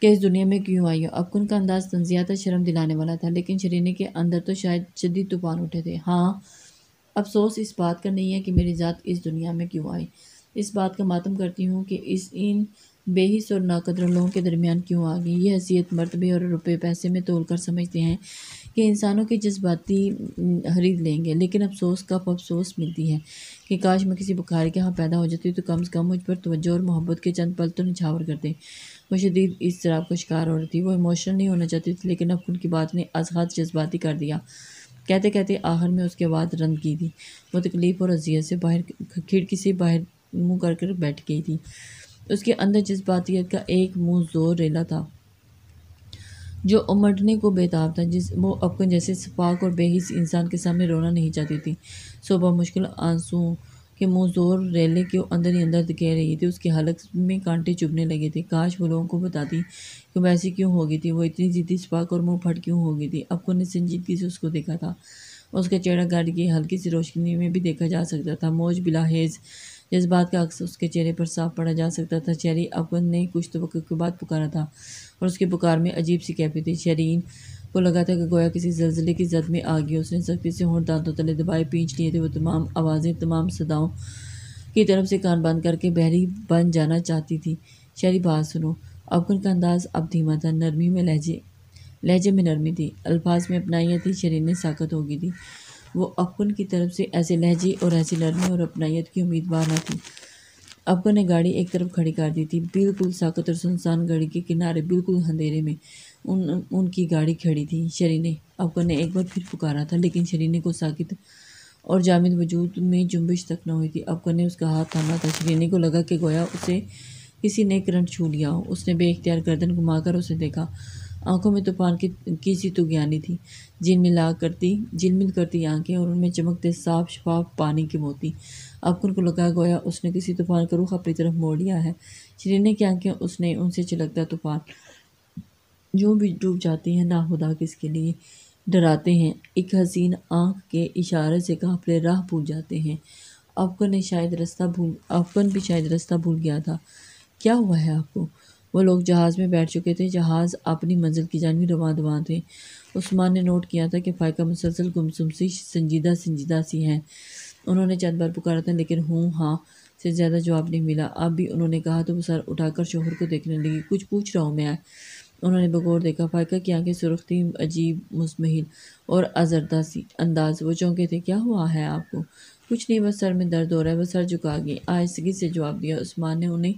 कि इस दुनिया में क्यों आई हो अबकुन का अंदाज़ तंजियाता शर्म दिलाने वाला था लेकिन शरीने के अंदर तो शायद शदी तूफान उठे थे हाँ अफसोस इस बात का नहीं है कि मेरी ज़ात इस दुनिया में क्यों आई इस बात का मातम करती हूँ कि इस इन बेहिस और नाकदर लोगों के दरमियान क्यों आ गई ये हैसियत मरतबे और रुपये पैसे में तोल कर समझते हैं कि इंसानों के जज्बाती खरीद लेंगे लेकिन अफसोस कब अफसोस मिलती है कि काश मैं किसी बुखार के यहाँ पैदा हो जाती तो कम से कम मुझ पर तोज्जो और मोहब्बत के चंद पल तो निछावर करते वो शदीद इस तरह का शिकार हो रही थी वो इमोशनल नहीं होना चाहती थी लेकिन अब उनकी बात ने अजहत जज्बाती कर दिया कहते कहते आखिर में उसके बाद रंग की थी वो तकलीफ़ और अजियत से बाहर खिड़की से बाहर मुँह कर कर बैठ गई थी उसके अंदर जज्बातीत का एक मुँह जोर रेला था जो उमटने को बेताब था जिस वो अपने जैसे सपाक और बेहिस इंसान के सामने रोना नहीं चाहती थी सुबह मुश्किल आंसू कि जोर रैले के अंदर ही अंदर कह रही थी उसके हलक में कांटे चुभने लगे थे काश वो लोगों को बताती कि वो ऐसी क्यों हो गई थी वो इतनी ज़िद्दी स्पाक और मुँह फट क्यों हो गई थी अब ने संजीदगी से उसको देखा था उसका चेहरा गाड़ी की हल्की सी रोशनी में भी देखा जा सकता था मौज बिलाहेज जिस बात का अक्सर उसके चेहरे पर साफ पड़ा जा सकता था शहरी अफगन ने कुछ तो के बाद पुकारा था और उसके पुकार में अजीब सी कैफी थी शरीन को लगा था कि गोया किसी जल्जले की जद में आ गई उसने सख्ती से होंठ दांतों तले दबाए पींच लिए थे वो तमाम आवाज़ें तमाम सदाओं की तरफ से कान बंद करके बहरी बन जाना चाहती थी शहरी बात सुनो अफगन का अंदाज़ अब धीमा था नरमी में लहजे लहजे में नरमी थी अल्फाज में अपनाइत थी शरीर ने साकत गई थी वो अफगन की तरफ से ऐसे लहजे और ऐसी नरमी और अपनाइत की उम्मीदवार न थी अफगन ने गाड़ी एक तरफ खड़ी कर दी थी बिल्कुल साकत और सुनसान गाड़ी के किनारे बिल्कुल अंधेरे में उन उनकी गाड़ी खड़ी थी शरी ने अफगर ने एक बार फिर पुकारा था लेकिन शरी ने को साकित और जामिद वजूद में जुम्बिश तक न हुई थी अफगर ने उसका हाथ थामा था शरीने को लगा कि गोया उसे किसी ने करंट छू लिया हो उसने बेख्तियार गर्दन घुमाकर उसे देखा आंखों में तूफान की किसी सी ज्ञानी थी ला करती जिलमिल करती आंखें और उनमें चमकते साफ शफाफ पानी की मोती अफगर को लगा गोया उसने किसी तूफान का रुख अपनी तरफ मोड़ लिया है शरीने की आंखें उसने उनसे चिलकता तूफान जो भी डूब जाती हैं ना नाहुदा किसके लिए डराते हैं एक हसीन आँख के इशारे से काफले राह भूल जाते हैं अफगन ने शायद रास्ता भूल अफगन भी शायद रास्ता भूल गया था क्या हुआ है आपको वो लोग जहाज़ में बैठ चुके थे जहाज़ अपनी मंजिल की जानवी रवा दवा थे उस्मान ने नोट किया था कि फ़ायका मुसलसल गुमसुम सी संजीदा संजीदा सी हैं उन्होंने चंद बार पुकारा था लेकिन हूँ हाँ से ज़्यादा जवाब नहीं मिला अब भी उन्होंने कहा तो वो सर उठाकर शोहर को देखने लगी कुछ पूछ रहा हूँ मैं उन्होंने बगौर देखा फायका की आंखें सुरख थी अजीब मुस्महिल और अजरदा सी अंदाज वो चौंके थे क्या हुआ है आपको कुछ नहीं बस सर में दर्द हो रहा है वह सर झुका गई आयसगी से जवाब दिया उस्मान ने उन्हें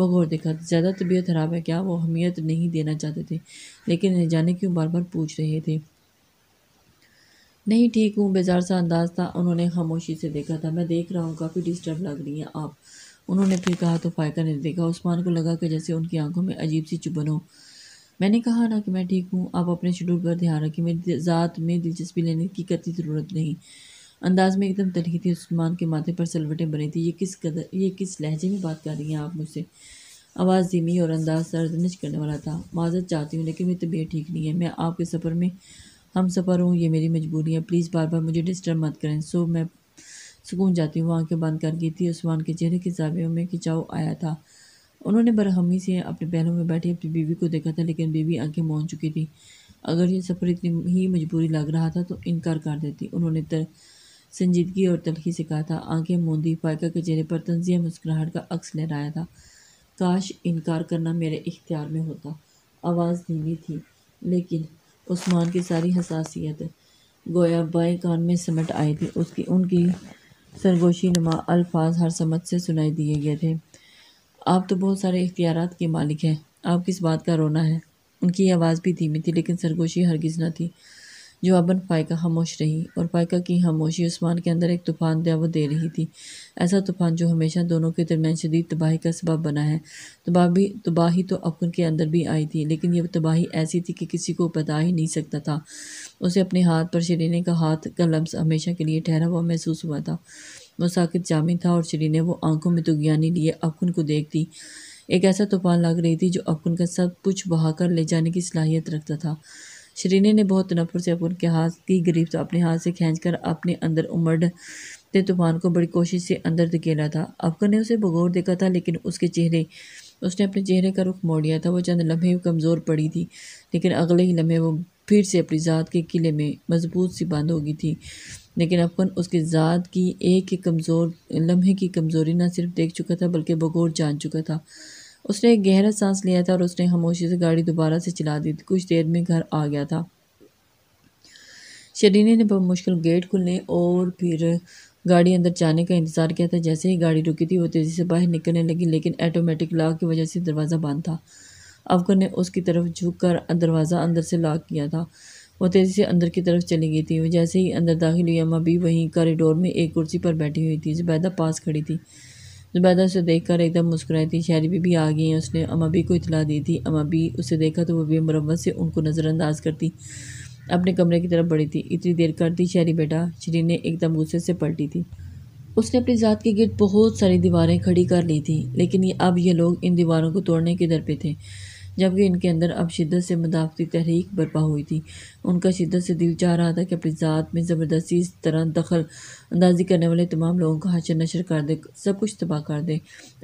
बगौर देखा ज़्यादा तबीयत खराब है क्या वो अहमियत नहीं देना चाहते थे लेकिन न जाने क्यों बार बार पूछ रहे थे नहीं ठीक हूँ बेजार सा अंदाज था उन्होंने खामोशी से देखा था मैं देख रहा हूँ काफ़ी डिस्टर्ब लग रही हैं आप उन्होंने फिर कहा तो फायका ने देखा उस्मान को लगा कि जैसे उनकी आंखों में अजीब सी चुभन हो मैंने कहा ना कि मैं ठीक हूँ आप अपने शेड्यूल पर ध्यान रखें मेरी ज़ात में दिलचस्पी लेने की कतई ज़रूरत नहीं अंदाज में एकदम तनखी थी उस्मान के माथे पर सलवटें बनी थी ये किस कदर ये किस लहजे में बात कर रही हैं आप मुझसे आवाज़ धीमी और अंदाज सरजनश करने वाला था माजत चाहती हूँ लेकिन मेरी तबीयत ठीक नहीं है मैं आपके सफ़र में हम सफ़र हूँ ये मेरी मजबूरी है प्लीज़ बार बार मुझे डिस्टर्ब मत करें सो मैं सुकून जाती हूँ आंखें बंद कर गई थी उस्मान के चेहरे के जावियों में खिंचाव आया था उन्होंने बरहमी से अपने पैरों में बैठी अपनी बीवी को देखा था लेकिन बीवी आंखें मौन चुकी थी अगर यह सफ़र इतनी ही मजबूरी लग रहा था तो इनकार कर देती उन्होंने तर संजीदगी और तलखी से कहा था आंखें मूंदी फायका के चेहरे पर तंजिया मुस्कुराहट का अक्स लहराया था काश इनकार करना मेरे इख्तियार में होता आवाज़ धीमी थी लेकिन उस्मान की सारी हसासीत गोया बाएँ कान में समट आई थी उसकी उनकी सरगोशी नुमा अल्फाज हर समझ से सुनाई दिए गए थे आप तो बहुत सारे इख्तियार के मालिक हैं आप किस बात का रोना है उनकी आवाज़ भी धीमी थी लेकिन सरगोशी हरगिज ना थी अबन फायका खामोश रही और फायका की खामोशी उस्मान के अंदर एक तूफ़ान दावत दे रही थी ऐसा तूफ़ान जो हमेशा दोनों के दरमियान शदीद तबाही का सबब बना है तबाही तबाही तो अब के अंदर भी आई थी लेकिन यह तबाही ऐसी थी कि किसी को बता ही नहीं सकता था उसे अपने हाथ पर शरीने का हाथ का लम्स हमेशा के लिए ठहरा हुआ महसूस हुआ था वह साकित जामी था और श्री ने वो आंखों में तुगियानी तो लिए अपुन को देख दी एक ऐसा तूफान लग रही थी जो अपुन का सब कुछ बहाकर ले जाने की सलाहियत रखता था श्रीनी ने बहुत तनपुर से अपन के हाथ की गरीब तो अपने हाथ से कर अपने अंदर उमड़ते तूफान को बड़ी कोशिश से अंदर धकेला था अफगन ने उसे भगोर देखा था लेकिन उसके चेहरे उसने अपने चेहरे का रुख मोड़ लिया था वो चंद लम्हे कमज़ोर पड़ी थी लेकिन अगले ही लम्हे वो फिर से अपनी ज़ात के किले में मजबूत सी बंद हो गई थी लेकिन अफगन उसकी ज़ात की एक ही कमज़ोर लम्हे की कमज़ोरी ना सिर्फ देख चुका था बल्कि बगौर जान चुका था उसने एक गहरा सांस लिया था और उसने खामोशी से गाड़ी दोबारा से चला दी थी कुछ देर में घर आ गया था शरीने ने मुश्किल गेट खुलने और फिर गाड़ी अंदर जाने का इंतज़ार किया था जैसे ही गाड़ी रुकी थी वो तेज़ी से बाहर निकलने लगी लेकिन ऑटोमेटिक लॉक की वजह से दरवाज़ा बंद था अफगर ने उसकी तरफ झुक कर दरवाज़ा अंदर से लॉक किया था वह तेज़ी से अंदर की तरफ चली गई थी जैसे ही अंदर दाखिल हुई अम्मा भी वहीं कॉरिडोर में एक कुर्सी पर बैठी हुई थी जुबैदा पास खड़ी थी जुबैदा उसे देख कर एकदम मुस्कुराई थी शहरी भी आ गई हैं उसने भी को इतला दी थी भी उसे देखा तो वह भी मरम्मत से उनको नज़रअंदाज करती अपने कमरे की तरफ बढ़ी थी इतनी देर करती शहरी बेटा शरीन ने एकदम गुस्से से पलटी थी उसने अपनी ज़ात के गिरद बहुत सारी दीवारें खड़ी कर ली थी लेकिन अब ये लोग इन दीवारों को तोड़ने के दर पे थे जबकि इनके अंदर अब शिदत से मदाफ़ती तहरीक बर्पा हुई थी उनका शिदत से दिल चाह रहा था कि अपनी ज़ात में ज़बरदस्ती इस तरह दखल अंदाजी करने वाले तमाम लोगों का हशर नशर कर दे सब कुछ तबाह कर दे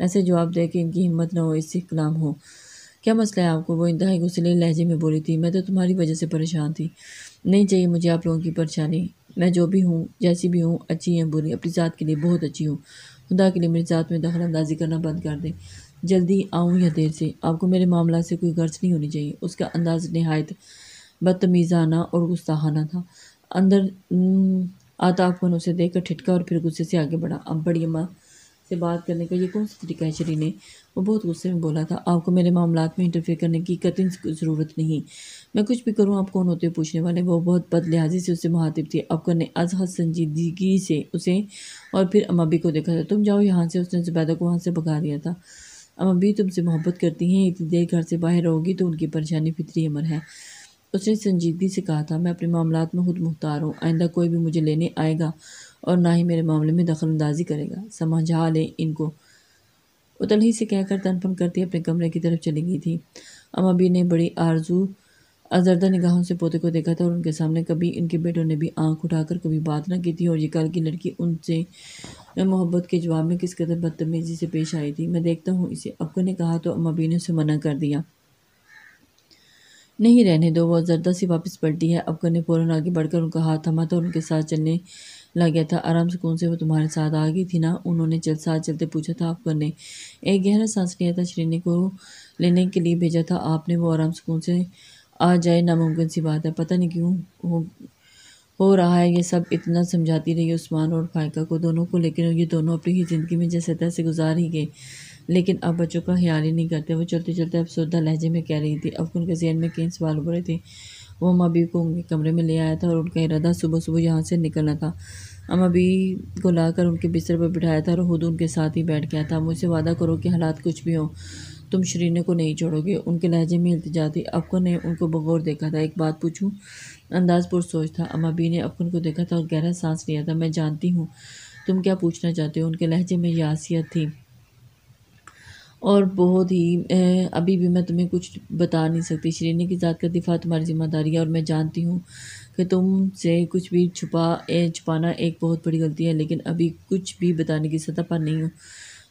ऐसे जवाब दे कि इनकी हिम्मत ना हो इससे कलाम हो क्या मसला है आपको वो इंतहा गुस्से लहजे में बोली थी मैं तो तुम्हारी वजह से परेशान थी नहीं चाहिए मुझे आप लोगों की परेशानी मैं जो भी हूँ जैसी भी हूँ अच्छी या बुरी अपनी ज़ात के लिए बहुत अच्छी हूँ खुदा के लिए मेरी ज़ात में दखल अंदाजी करना बंद कर दें जल्दी आऊँ या देर से आपको मेरे मामला से कोई गर्ज नहीं होनी चाहिए उसका अंदाज़ नहायत बदतमीज़ाना और गुस्ताहाना था अंदर आता को उसे देखकर ठिटका और फिर गुस्से से आगे बढ़ा अब बड़ी अम्मा से बात करने का ये कौन सा तरीका है शरीर ने वो बहुत गुस्से में बोला था आपको मेरे मामला में इंटरफेयर करने की कतई ज़रूरत नहीं मैं कुछ भी करूँ आप कौन होते हो पूछने वाले वो बहुत बदलिहाजी से उसे मुहातिब थे अब ने अजहद संजीदगी से उसे और फिर अम्माबी को देखा था तुम जाओ यहाँ से उसने जुबैदा को वहाँ से भगा दिया था अब अभी भी तुमसे मोहब्बत करती हैं इतनी देर घर से बाहर रहोगी तो उनकी परेशानी फितरी अमर है उसने संजीदगी से कहा था मैं अपने मामला में खुद मुख्तार हूँ आइंदा कोई भी मुझे लेने आएगा और ना ही मेरे मामले में दखल अंदाजी करेगा समझा लें इनको उतल ही से कहकर तनपन करती अपने कमरे की तरफ चली गई थी अमाबी ने बड़ी आरजू अजरदा निगाहों से पोते को देखा था और उनके सामने कभी इनके बेटों ने भी आंख उठाकर कभी बात ना की थी और ये कल की लड़की उनसे मोहब्बत के जवाब में किस कदर बदतमीजी से पेश आई थी मैं देखता हूँ इसे अबको ने कहा तो अम्मा भी ने उसे मना कर दिया नहीं रहने दो वो जरदा सी वापस पलटी है अबको ने फ़ौरन आगे बढ़कर उनका हाथ थमा था और उनके साथ चलने लग गया था आराम सुकून से वो तुम्हारे साथ आ गई थी ना उन्होंने चल साथ चलते पूछा था अबको ने एक गहरा सांस लिया था श्रेणी को लेने के लिए भेजा था आपने वो आराम सुकून से आ जाए नामुमकिन सी बात है पता नहीं क्यों हो हो रहा है ये सब इतना समझाती रही उस्मान और फायका को दोनों को लेकिन ये दोनों अपनी ही ज़िंदगी में जैसे तैसे गुजार ही गए लेकिन अब बच्चों का ख्याल ही नहीं करते वो चलते चलते अब सौदा लहजे में कह रही थी अब उनके जहन में कई सवाल रहे थे वो अम्मा बी को उनके कमरे में ले आया था और उनका इरादा सुबह सुबह यहाँ से निकलना था अम्मा बी को लाकर उनके बिस्तर पर बिठाया था और खुद उनके साथ ही बैठ गया था मुझसे वादा करो कि हालात कुछ भी हों तुम शरीने को नहीं छोड़ोगे उनके लहजे में इल्तजा थी अफकन ने उनको बगौर देखा था एक बात पूछूं अंदाज सोच था अम्मा बी ने अफकन को देखा था और गहरा सांस लिया था मैं जानती हूँ तुम क्या पूछना चाहते हो उनके लहजे में यासियत थी और बहुत ही अभी भी मैं तुम्हें कुछ बता नहीं सकती शरीने की ज़ात का दिफा तुम्हारी जिम्मेदारी है और मैं जानती हूँ कि तुम से कुछ भी छुपा छुपाना एक बहुत बड़ी गलती है लेकिन अभी कुछ भी बताने की सतह पर नहीं हूँ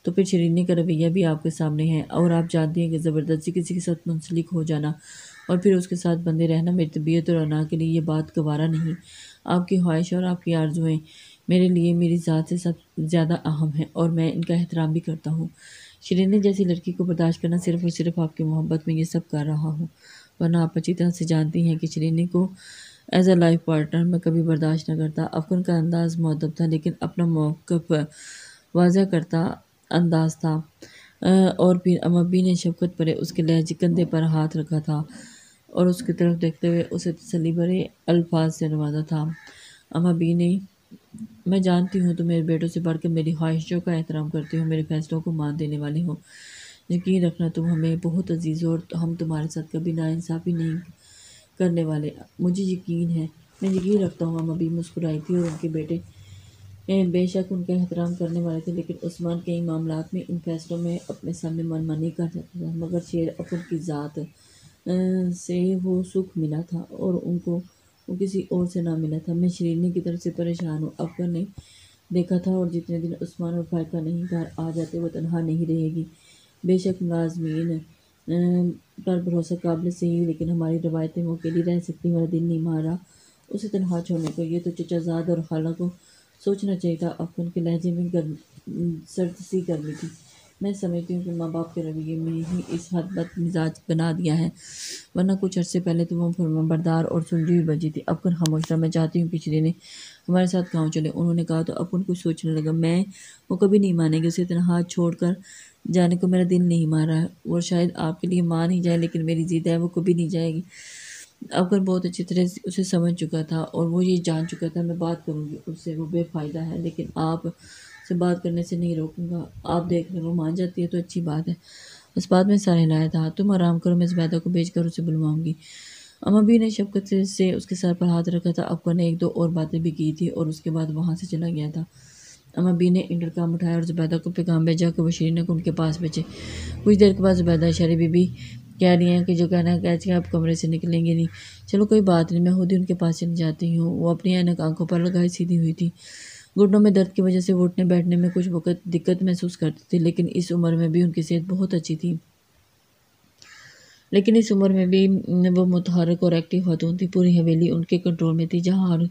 तो फिर शरीने का रवैया भी आपके सामने है और आप जानती हैं कि ज़बरदस्ती किसी के साथ मुंसलिक हो जाना और फिर उसके साथ बंदे रहना मेरी तबीयत और अना के लिए ये बात गवारा नहीं आपकी ख्वाहिश और आपकी आरजुएँ मेरे लिए मेरी ज़ात से सब ज़्यादा अहम है और मैं इनका एहतराम भी करता हूँ शरीने जैसी लड़की को बर्दाश्त करना सिर्फ़ और सिर्फ आपकी मोहब्बत में ये सब कर रहा हूँ वरना आप अच्छी तरह से जानती हैं कि शरीने को एज अ लाइफ पार्टनर मैं कभी बर्दाश्त न करता अफगन का अंदाज़ मदब था लेकिन अपना मौक़ वाजह करता अंदाज़ था और फिर अम्माबी ने शफ़क़त परे उसके लहजे कंधे पर हाथ रखा था और उसकी तरफ देखते हुए उसे तसली भरे अल्फाज से नवाजा था अम्माबी ने मैं जानती हूँ तो मेरे बेटों से बढ़कर मेरी ख्वाहिशों का एहतराम करती हो मेरे फ़ैसलों को मान देने वाले हो यकीन रखना तुम हमें बहुत अजीज़ हो और हम तुम्हारे साथ कभी नाइंसाफ़ी नहीं करने वाले मुझे यकीन है मैं यकीन रखता हूँ अम्माबी मुस्कुराई थी और उनके बेटे बेशक उनका एहतराम करने वाले थे लेकिन उस्मान कई मामला में इन फैसलों में अपने सामने मनमानी कर जाता था मगर शेर अकल की ज़ात से वो सुख मिला था और उनको वो किसी और से ना मिला था मैं शरीनी की तरफ से परेशान हूँ अकबर ने देखा था और जितने दिन उस्मान और फायका नहीं घर आ जाते वो तनहा नहीं रहेगी बेशक नाजमीन पर भरोसा काबिल से ही लेकिन हमारी रवायतें वो अकेली रह सकती हमारा दिल नहीं मारा उसे तनहा छोड़ने को ये तो चचाजाद और खाला को सोचना चाहिए था अब उनके लहजे में गर्म सर्द सी गर्मी थी मैं समझती हूँ कि माँ बाप के रवैये में ही इस हद बद मिजाज बना दिया है वरना कुछ अरसे पहले तो वो फरमाबरदार और सुलझी हुई बजी थी अब कर खामोश रहा मैं चाहती हूँ पिछले ने हमारे साथ गाँव चले उन्होंने कहा तो अपन कुछ सोचने लगा मैं वो कभी नहीं मानेंगे उसे इतना हाथ छोड़ कर जाने को मेरा दिल नहीं मारा है और शायद आपके लिए मान ही जाए लेकिन मेरी जिद है वो कभी नहीं जाएगी अकबर बहुत अच्छी तरह से उसे समझ चुका था और वो ये जान चुका था मैं बात करूँगी उससे वो बेफ़ायदा है लेकिन आप से बात करने से नहीं रोकूँगा आप देख रहे हो मान जाती है तो अच्छी बात है उस बात में सारे लाया था तुम आराम करो मैं जुबैदा को भेज कर उसे बुलवाऊँगी अमबी ने शबकत से उसके सर पर हाथ रखा था अकबर ने एक दो और बातें भी की थी और उसके बाद वहाँ से चला गया था बी ने काम उठाया और जुबैदा को पैगाम भेजा कि वशीर ने उनके पास भेजे कुछ देर के बाद जुबैदा शरी बीबी कह रही हैं कि जो कहना कह चुके आप कमरे से निकलेंगे नहीं चलो कोई बात नहीं मैं खुद ही उनके पास चली जाती हूँ वो अपनी अनक आंखों पर लगाए सीधी हुई थी घुटनों में दर्द की वजह से वो उठने बैठने में कुछ वक्त दिक्कत महसूस करती थी लेकिन इस उम्र में भी उनकी सेहत बहुत अच्छी थी लेकिन इस उम्र में भी वो मुतहरक और एक्टिव खातून थी पूरी हवेली उनके कंट्रोल में थी जहाँ हर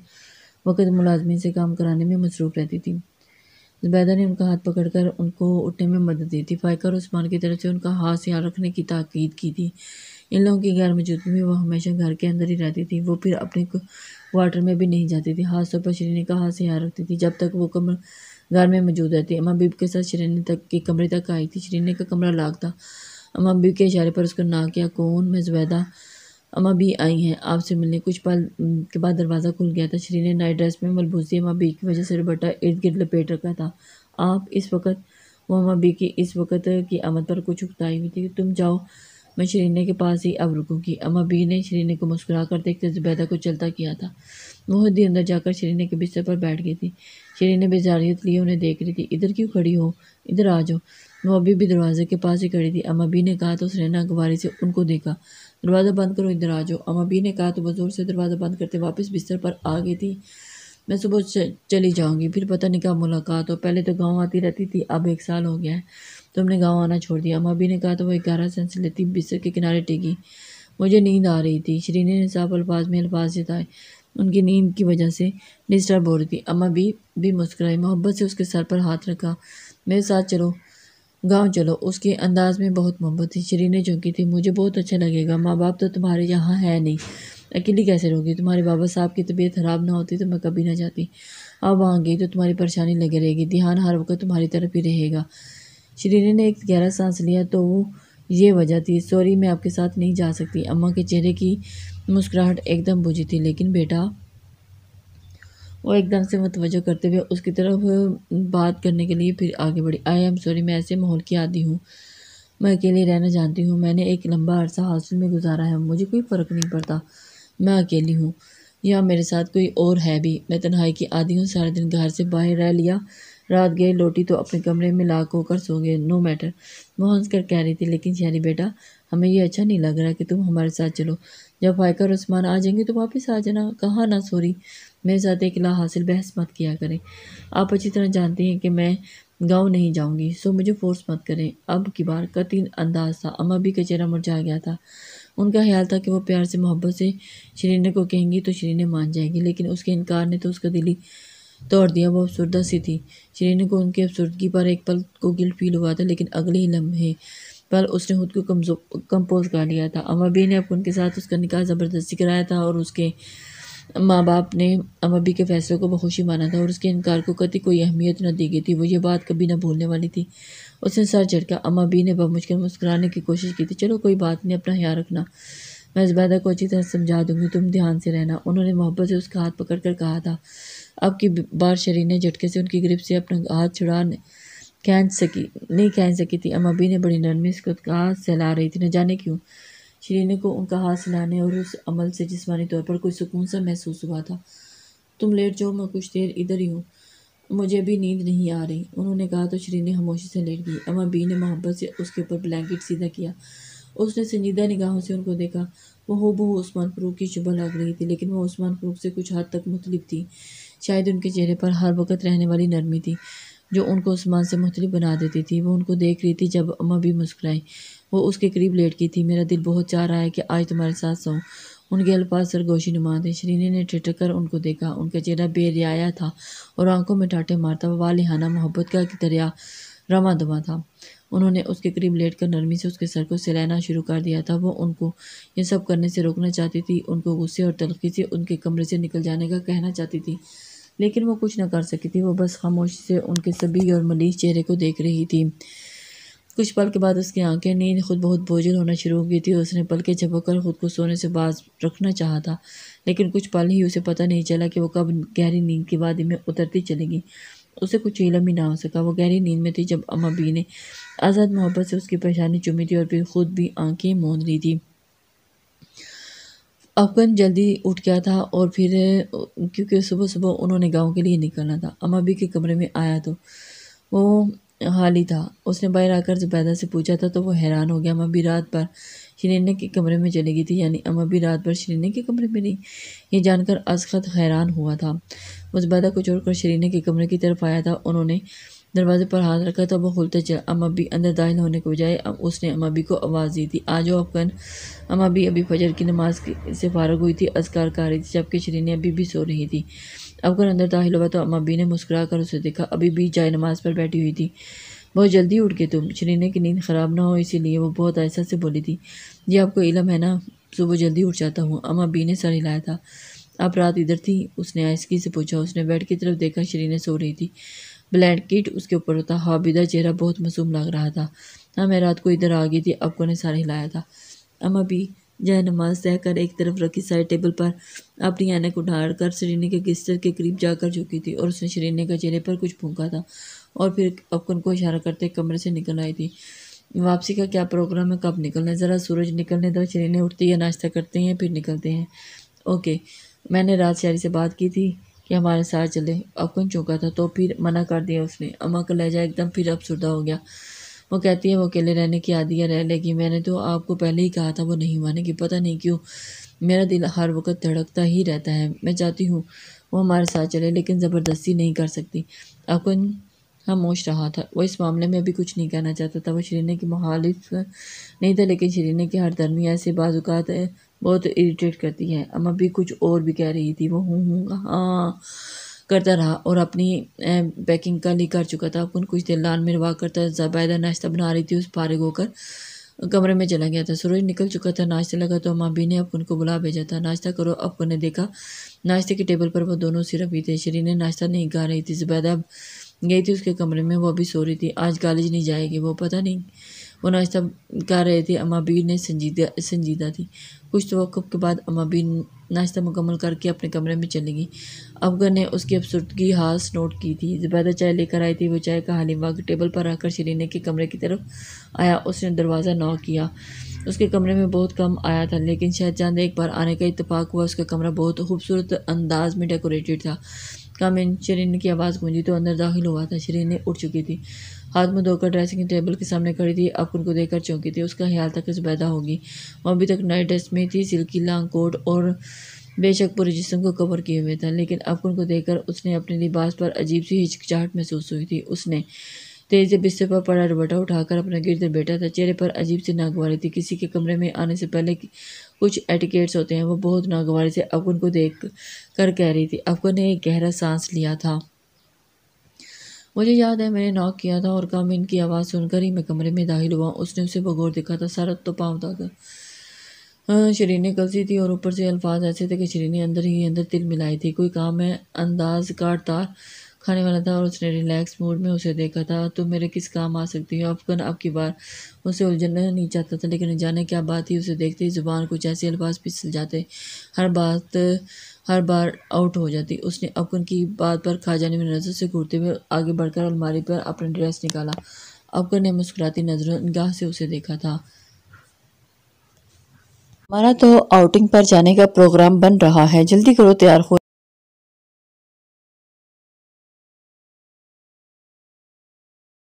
वक्त मुलाजमी से काम कराने में मसरूफ़ रहती थी जुबैदा ने उनका हाथ पकड़कर उनको उठने में मदद दी थी फ़ायका और उस्मान की तरफ से उनका हाथ यहाँ रखने की ताकीद की थी इन लोगों की गैर मौजूदगी में वो हमेशा घर के अंदर ही रहती थी वो फिर अपने क्वार्टर में भी नहीं जाती थी हादसों पर शरीन का हाथ यहाँ रखती थी जब तक वो कमर घर में मौजूद रहती अम्मा बीब के साथ शरीन तक के कमरे तक आई थी शरीन का कमरा लाग था अम्मा बीब के इशारे पर उसका ना किया कौन मैं जुबैदा अम्मा बी आई हैं आपसे मिलने कुछ पल के बाद दरवाज़ा खुल गया था श्री ने नाइट ड्रेस में मलबूसी अम्मा बी की वजह से रोबटा इर्द गिर्द लपेट रखा था आप इस वक्त वो अम्मा बी की इस वक्त की आमद पर कुछ उकताई हुई थी तुम जाओ मैं शरीने के पास ही अब रुकूंगी अम्मा बी ने शरीने को मुस्कुरा कर देखते जुबैदा को चलता किया था वह दिन अंदर जाकर शरीने के बिस्तर पर बैठ गई थी शरीने बेजारियत लिए उन्हें देख रही थी इधर क्यों खड़ी हो इधर आ जाओ वो अभी भी दरवाजे के पास ही खड़ी थी अम्मा बी ने कहा तो शरीना अखबारी से उनको देखा दरवाज़ा बंद करो इधर आ जाओ अमा बी ने कहा तो वह ज़ोर से दरवाज़ा बंद करते वापस बिस्तर पर आ गई थी मैं सुबह चली जाऊंगी फिर पता नहीं कहा मुलाकात हो पहले तो गांव आती रहती थी अब एक साल हो गया है तुमने तो गांव आना छोड़ दिया अमा बी ने कहा तो वह ग्यारह सेंस लेती बिस्तर के किनारे टेकी मुझे नींद आ रही थी श्रीनी ने साफ अल्फाज में अल्फाज जताए उनकी नींद की वजह से डिस्टर्ब हो रही थी अम्मा बी भी मुस्कराई मोहब्बत से उसके सर पर हाथ रखा मेरे साथ चलो गाँव चलो उसके अंदाज में बहुत मोहब्बत थी शरीर ने झोंकी थी मुझे बहुत अच्छा लगेगा माँ बाप तो तुम्हारे यहाँ है नहीं अकेली कैसे रहोगी तुम्हारे बाबा साहब की तबीयत ख़राब ना होती तो मैं कभी ना जाती अब वहाँ गई तो तुम्हारी परेशानी लगे रहेगी ध्यान हर वक्त तुम्हारी तरफ ही रहेगा शरीर ने एक गहरा सांस लिया तो वो ये वजह थी सॉरी मैं आपके साथ नहीं जा सकती अम्मा के चेहरे की मुस्कुराहट एकदम बुझी थी लेकिन बेटा वो एकदम से मतवजो करते हुए उसकी तरफ बात करने के लिए फिर आगे बढ़ी आई एम सॉरी मैं ऐसे माहौल की आदि हूँ मैं अकेले रहना जानती हूँ मैंने एक लंबा अरसा हॉस्टल में गुजारा है मुझे कोई फ़र्क नहीं पड़ता मैं अकेली हूँ या मेरे साथ कोई और है भी मैं तन्हाई की आदि हूँ सारा दिन घर से बाहर रह लिया रात गए लौटी तो अपने कमरे में लाख होकर सो गए नो मैटर वो हंस कर कह रही थी लेकिन शहरी बेटा हमें ये अच्छा नहीं लग रहा कि तुम हमारे साथ चलो जब फायकर उस्मान आ जाएंगे तो वापस आ जाना कहाँ ना सॉरी मेरे साथ एक ला हासिल बहस मत किया करें आप अच्छी तरह जानते हैं कि मैं गाँव नहीं जाऊंगी सो मुझे फोर्स मत करें अब की बार कतिन अंदाज था अम्मा भी का चेहरा मुरझा गया था उनका ख्याल था कि वो प्यार से मोहब्बत से शरीने को कहेंगी तो शरीने मान जाएगी लेकिन उसके इनकार ने तो उसका दिली तोड़ दिया वो अफसरदा सी थी शरीने को उनकी अफसरदगी पर एक पल को गिल फील हुआ था लेकिन अगले ही लम्हे पर उसने खुद को कमजो कंपोज कर लिया था अम्मा भी ने अब उनके साथ उसका निकाह ज़बरदस्ती कराया था और उसके माँ बाप ने अमबी के फ़ैसले को बखुशी माना था और उसके इनकार को कति कोई अहमियत न दी गई थी वो ये बात कभी ना भूलने वाली थी उसने सर झटका बी ने बमुश्किल मुस्कुराने की कोशिश की थी चलो कोई बात नहीं अपना ख्याल रखना मैं जुबैदा को अच्छी तरह समझा दूंगी तुम ध्यान से रहना उन्होंने मोहब्बत से उसका हाथ पकड़ कर कहा था अब की बार शरीर ने झटके से उनकी ग्रिप से अपना हाथ छुड़ा खींच सकी नहीं खींच सकी थी अमबी ने बड़ी नरमी से कहा सहला रही थी न जाने क्यों शरीने को उनका हाथ हिलाने और उस अमल से जिसमानी तौर पर कोई सुकून सा महसूस हुआ था तुम लेट जाओ मैं कुछ देर इधर ही हूँ मुझे अभी नींद नहीं आ रही उन्होंने कहा तो शरीने खामोशी से लेट गई अमा बी ने मोहब्बत से उसके ऊपर ब्लैंकेट सीधा किया उसने संजीदा निगाहों से उनको देखा वो हो बहू उस्मान फरूक की शुभ लग रही थी लेकिन वह उस्मान फरूक से कुछ हद तक मुख्तलिफ थी शायद उनके चेहरे पर हर वक्त रहने वाली नरमी थी जो उनको उस्मान से मुख्तलिफ बना देती थी वो उनको देख रही थी जब अम्मा भी मुस्कुराई वो उसके करीब लेट गई थी मेरा दिल बहुत चाह रहा है कि आज तुम्हारे साथ सो उनके अल्पाज सरगोशी नुमा थे श्रीनी ने ठिठक कर उनको देखा उनका चेहरा बेरियाया था और आंखों में टाटे मारता हुआ लिहाना मोहब्बत का दरिया रमा दमा था उन्होंने उसके करीब लेट कर नरमी से उसके सर को सिलाना शुरू कर दिया था वो उनको ये सब करने से रोकना चाहती थी उनको गुस्से और तलखी से उनके कमरे से निकल जाने का कहना चाहती थी लेकिन वो कुछ ना कर सकी थी वो बस खामोशी से उनके सभी और मलीज चेहरे को देख रही थी कुछ पल के बाद उसकी आंखें नींद खुद बहुत बोझल होना शुरू हो गई थी उसने पल के झपक कर खुद को सोने से बाज रखना चाहा था लेकिन कुछ पल ही उसे पता नहीं चला कि वो कब गहरी नींद की वादी में उतरती चली गई उसे कुछ इलम ही ना हो सका वो गहरी नींद में थी जब अम्मा बी ने आज़ाद मोहब्बत से उसकी परेशानी चुमी थी और फिर खुद भी आंखें मोन ली थी अफगन जल्दी उठ गया था और फिर क्योंकि सुबह सुबह उन्होंने गांव के लिए निकलना था अम्मा बी के कमरे में आया तो वो हाल ही था उसने बाहर आकर जुबैदा से पूछा था तो वो हैरान हो गया अम्मा भी रात भर शरीने के कमरे में चली गई थी यानी अम्मा भी रात भर शरीने के कमरे में नहीं ये जानकर असखत हैरान हुआ था वो जुबैदा को छोड़कर शरीने के कमरे की तरफ आया था उन्होंने दरवाजे पर हाथ रखा तो वह खुलते चला अम्मा भी अंदर दाखिल होने के बजाय अब उसने अम्मा भी को आवाज़ दी थी आज अफगन अम्मा भी अभी फजर की नमाज से फारग हुई थी असकार कर रही थी जबकि शरीने अभी भी सो रही थी अब घर अंदर दाखिल हुआ तो अम्मा बी ने मुस्कुरा कर उसे देखा अभी भी जाए नमाज पर बैठी हुई थी बहुत जल्दी उठ गए तुम शरीने की नींद ख़राब ना हो इसीलिए वो बहुत ऐसा से बोली थी ये आपको इलम है ना सुबह जल्दी उठ जाता हूँ अम्मा बी ने सर हिलाया था आप रात इधर थी उसने आइसकी से पूछा उसने बेड की तरफ देखा शरीने सो रही थी ब्लैंकेट उसके ऊपर होता हाबिदा चेहरा बहुत मसूम लग रहा था हाँ मैं रात को इधर आ गई थी आपको ने सर हिलाया था अम्मा बी यह नमाज तय कर एक तरफ रखी साइड टेबल पर अपनी ऐनक उठाड़ कर शरीने के बिस्तर के करीब जाकर झुकी थी और उसने शरीने के चेहरे पर कुछ फूका था और फिर अपकन को इशारा करते कमरे से निकल आई थी वापसी का क्या प्रोग्राम है कब निकलना है ज़रा सूरज निकलने दो शरीने उठती है नाश्ता करते हैं फिर निकलते हैं ओके मैंने रात शारी से बात की थी कि हमारे साथ चले अपकन चौंका था तो फिर मना कर दिया उसने अम्मा का लहजा एकदम फिर अबसुरदा हो गया वो कहती है वो अकेले रहने की आदियाँ रह लेगी मैंने तो आपको पहले ही कहा था वो नहीं मानेगी पता नहीं क्यों मेरा दिल हर वक्त धड़कता ही रहता है मैं चाहती हूँ वो हमारे साथ चले लेकिन ज़बरदस्ती नहीं कर सकती अकुन खामोश रहा था वो इस मामले में अभी कुछ नहीं कहना चाहता था वो शरीने की मुहालिफ नहीं था लेकिन शरीने की हर दरमिया से बाज़ात बहुत इरीटेट करती है अब अभी कुछ और भी कह रही थी वो हूँ हूँ हाँ करता रहा और अपनी पैकिंग का कर चुका था अपन कुछ देर लान में रवा करता ज़ायदा नाश्ता बना रही थी उस फारिग होकर कमरे में चला गया था सूरज निकल चुका था नाश्ते लगा तो बी ने अपन को बुला भेजा था नाश्ता करो अपन ने देखा नाश्ते के टेबल पर वो दोनों सिर अभी थे शरीर ने नाश्ता नहीं खा रही थी ज़बैदा गई थी उसके कमरे में वो भी सो रही थी आज कॉलेज नहीं जाएगी वो पता नहीं वो नाश्ता कर रहे थे अमाबीर ने संजीदा संजीदा थी कुछ तो के बाद अमाबीर नाश्ता मुकम्मल करके अपने कमरे में चली गई अफगर ने उसकी अफसरदगी हास नोट की थी जबैदा चाय लेकर आई थी वो चाय का वक्त टेबल पर आकर शरीने के कमरे की तरफ आया उसने दरवाज़ा नॉक किया उसके कमरे में बहुत कम आया था लेकिन शायद चांद एक बार आने का इतफाक़ हुआ उसका कमरा बहुत खूबसूरत अंदाज में डेकोरेटेड था इन शरीन की आवाज़ गूंजी तो अंदर दाखिल हुआ था शरीन उठ चुकी थी हाथ में धोकर ड्रेसिंग टेबल के सामने खड़ी थी अब उनको देखकर चौंकी थी उसका ख्याल था कि जुबैदा होगी वह अभी तक नए ड्रेस में थी सिल्की लांग कोट और बेशक पूरे जिसम को कवर किए हुए था लेकिन अब उनको देखकर उसने अपने लिबास पर अजीब सी हिचकिचाहट महसूस हुई थी उसने तेज से बिस्तर पर पड़ा रबटा उठाकर अपने गिरते बैठा था चेहरे पर अजीब सी नागवारी थी किसी के कमरे में आने से पहले कुछ एटिकेट्स होते हैं वो बहुत नागवारी से अफगुन को देख कर कह रही थी अफगन ने एक गहरा सांस लिया था मुझे याद है मैंने नॉक किया था और कम इनकी आवाज़ सुनकर ही मैं कमरे में दाखिल हुआ उसने उसे बगौर देखा था सरत तो पाँव था हाँ, ने कलसी थी और ऊपर से अल्फाज ऐसे थे कि शरीर ने अंदर ही अंदर तिल मिलाई थी कोई काम है अंदाज काट तार खाने वाला था और उसने रिलैक्स मूड में उसे देखा था तुम मेरे किस काम आ सकती हो अफगन अब बार उसे उलझना नहीं चाहता था लेकिन जाने क्या बात थी उसे देखते ही ज़ुबान कुछ ऐसे अल्फाज पिसल जाते हर बात हर बार आउट हो जाती उसने अपुन की बात पर खा जाने में नज़र से घूरते हुए आगे बढ़कर अलमारी पर अपना ड्रेस निकाला अपुन ने मुस्कुराती नजरों गाह से उसे देखा था हमारा तो आउटिंग पर जाने का प्रोग्राम बन रहा है जल्दी करो तैयार हो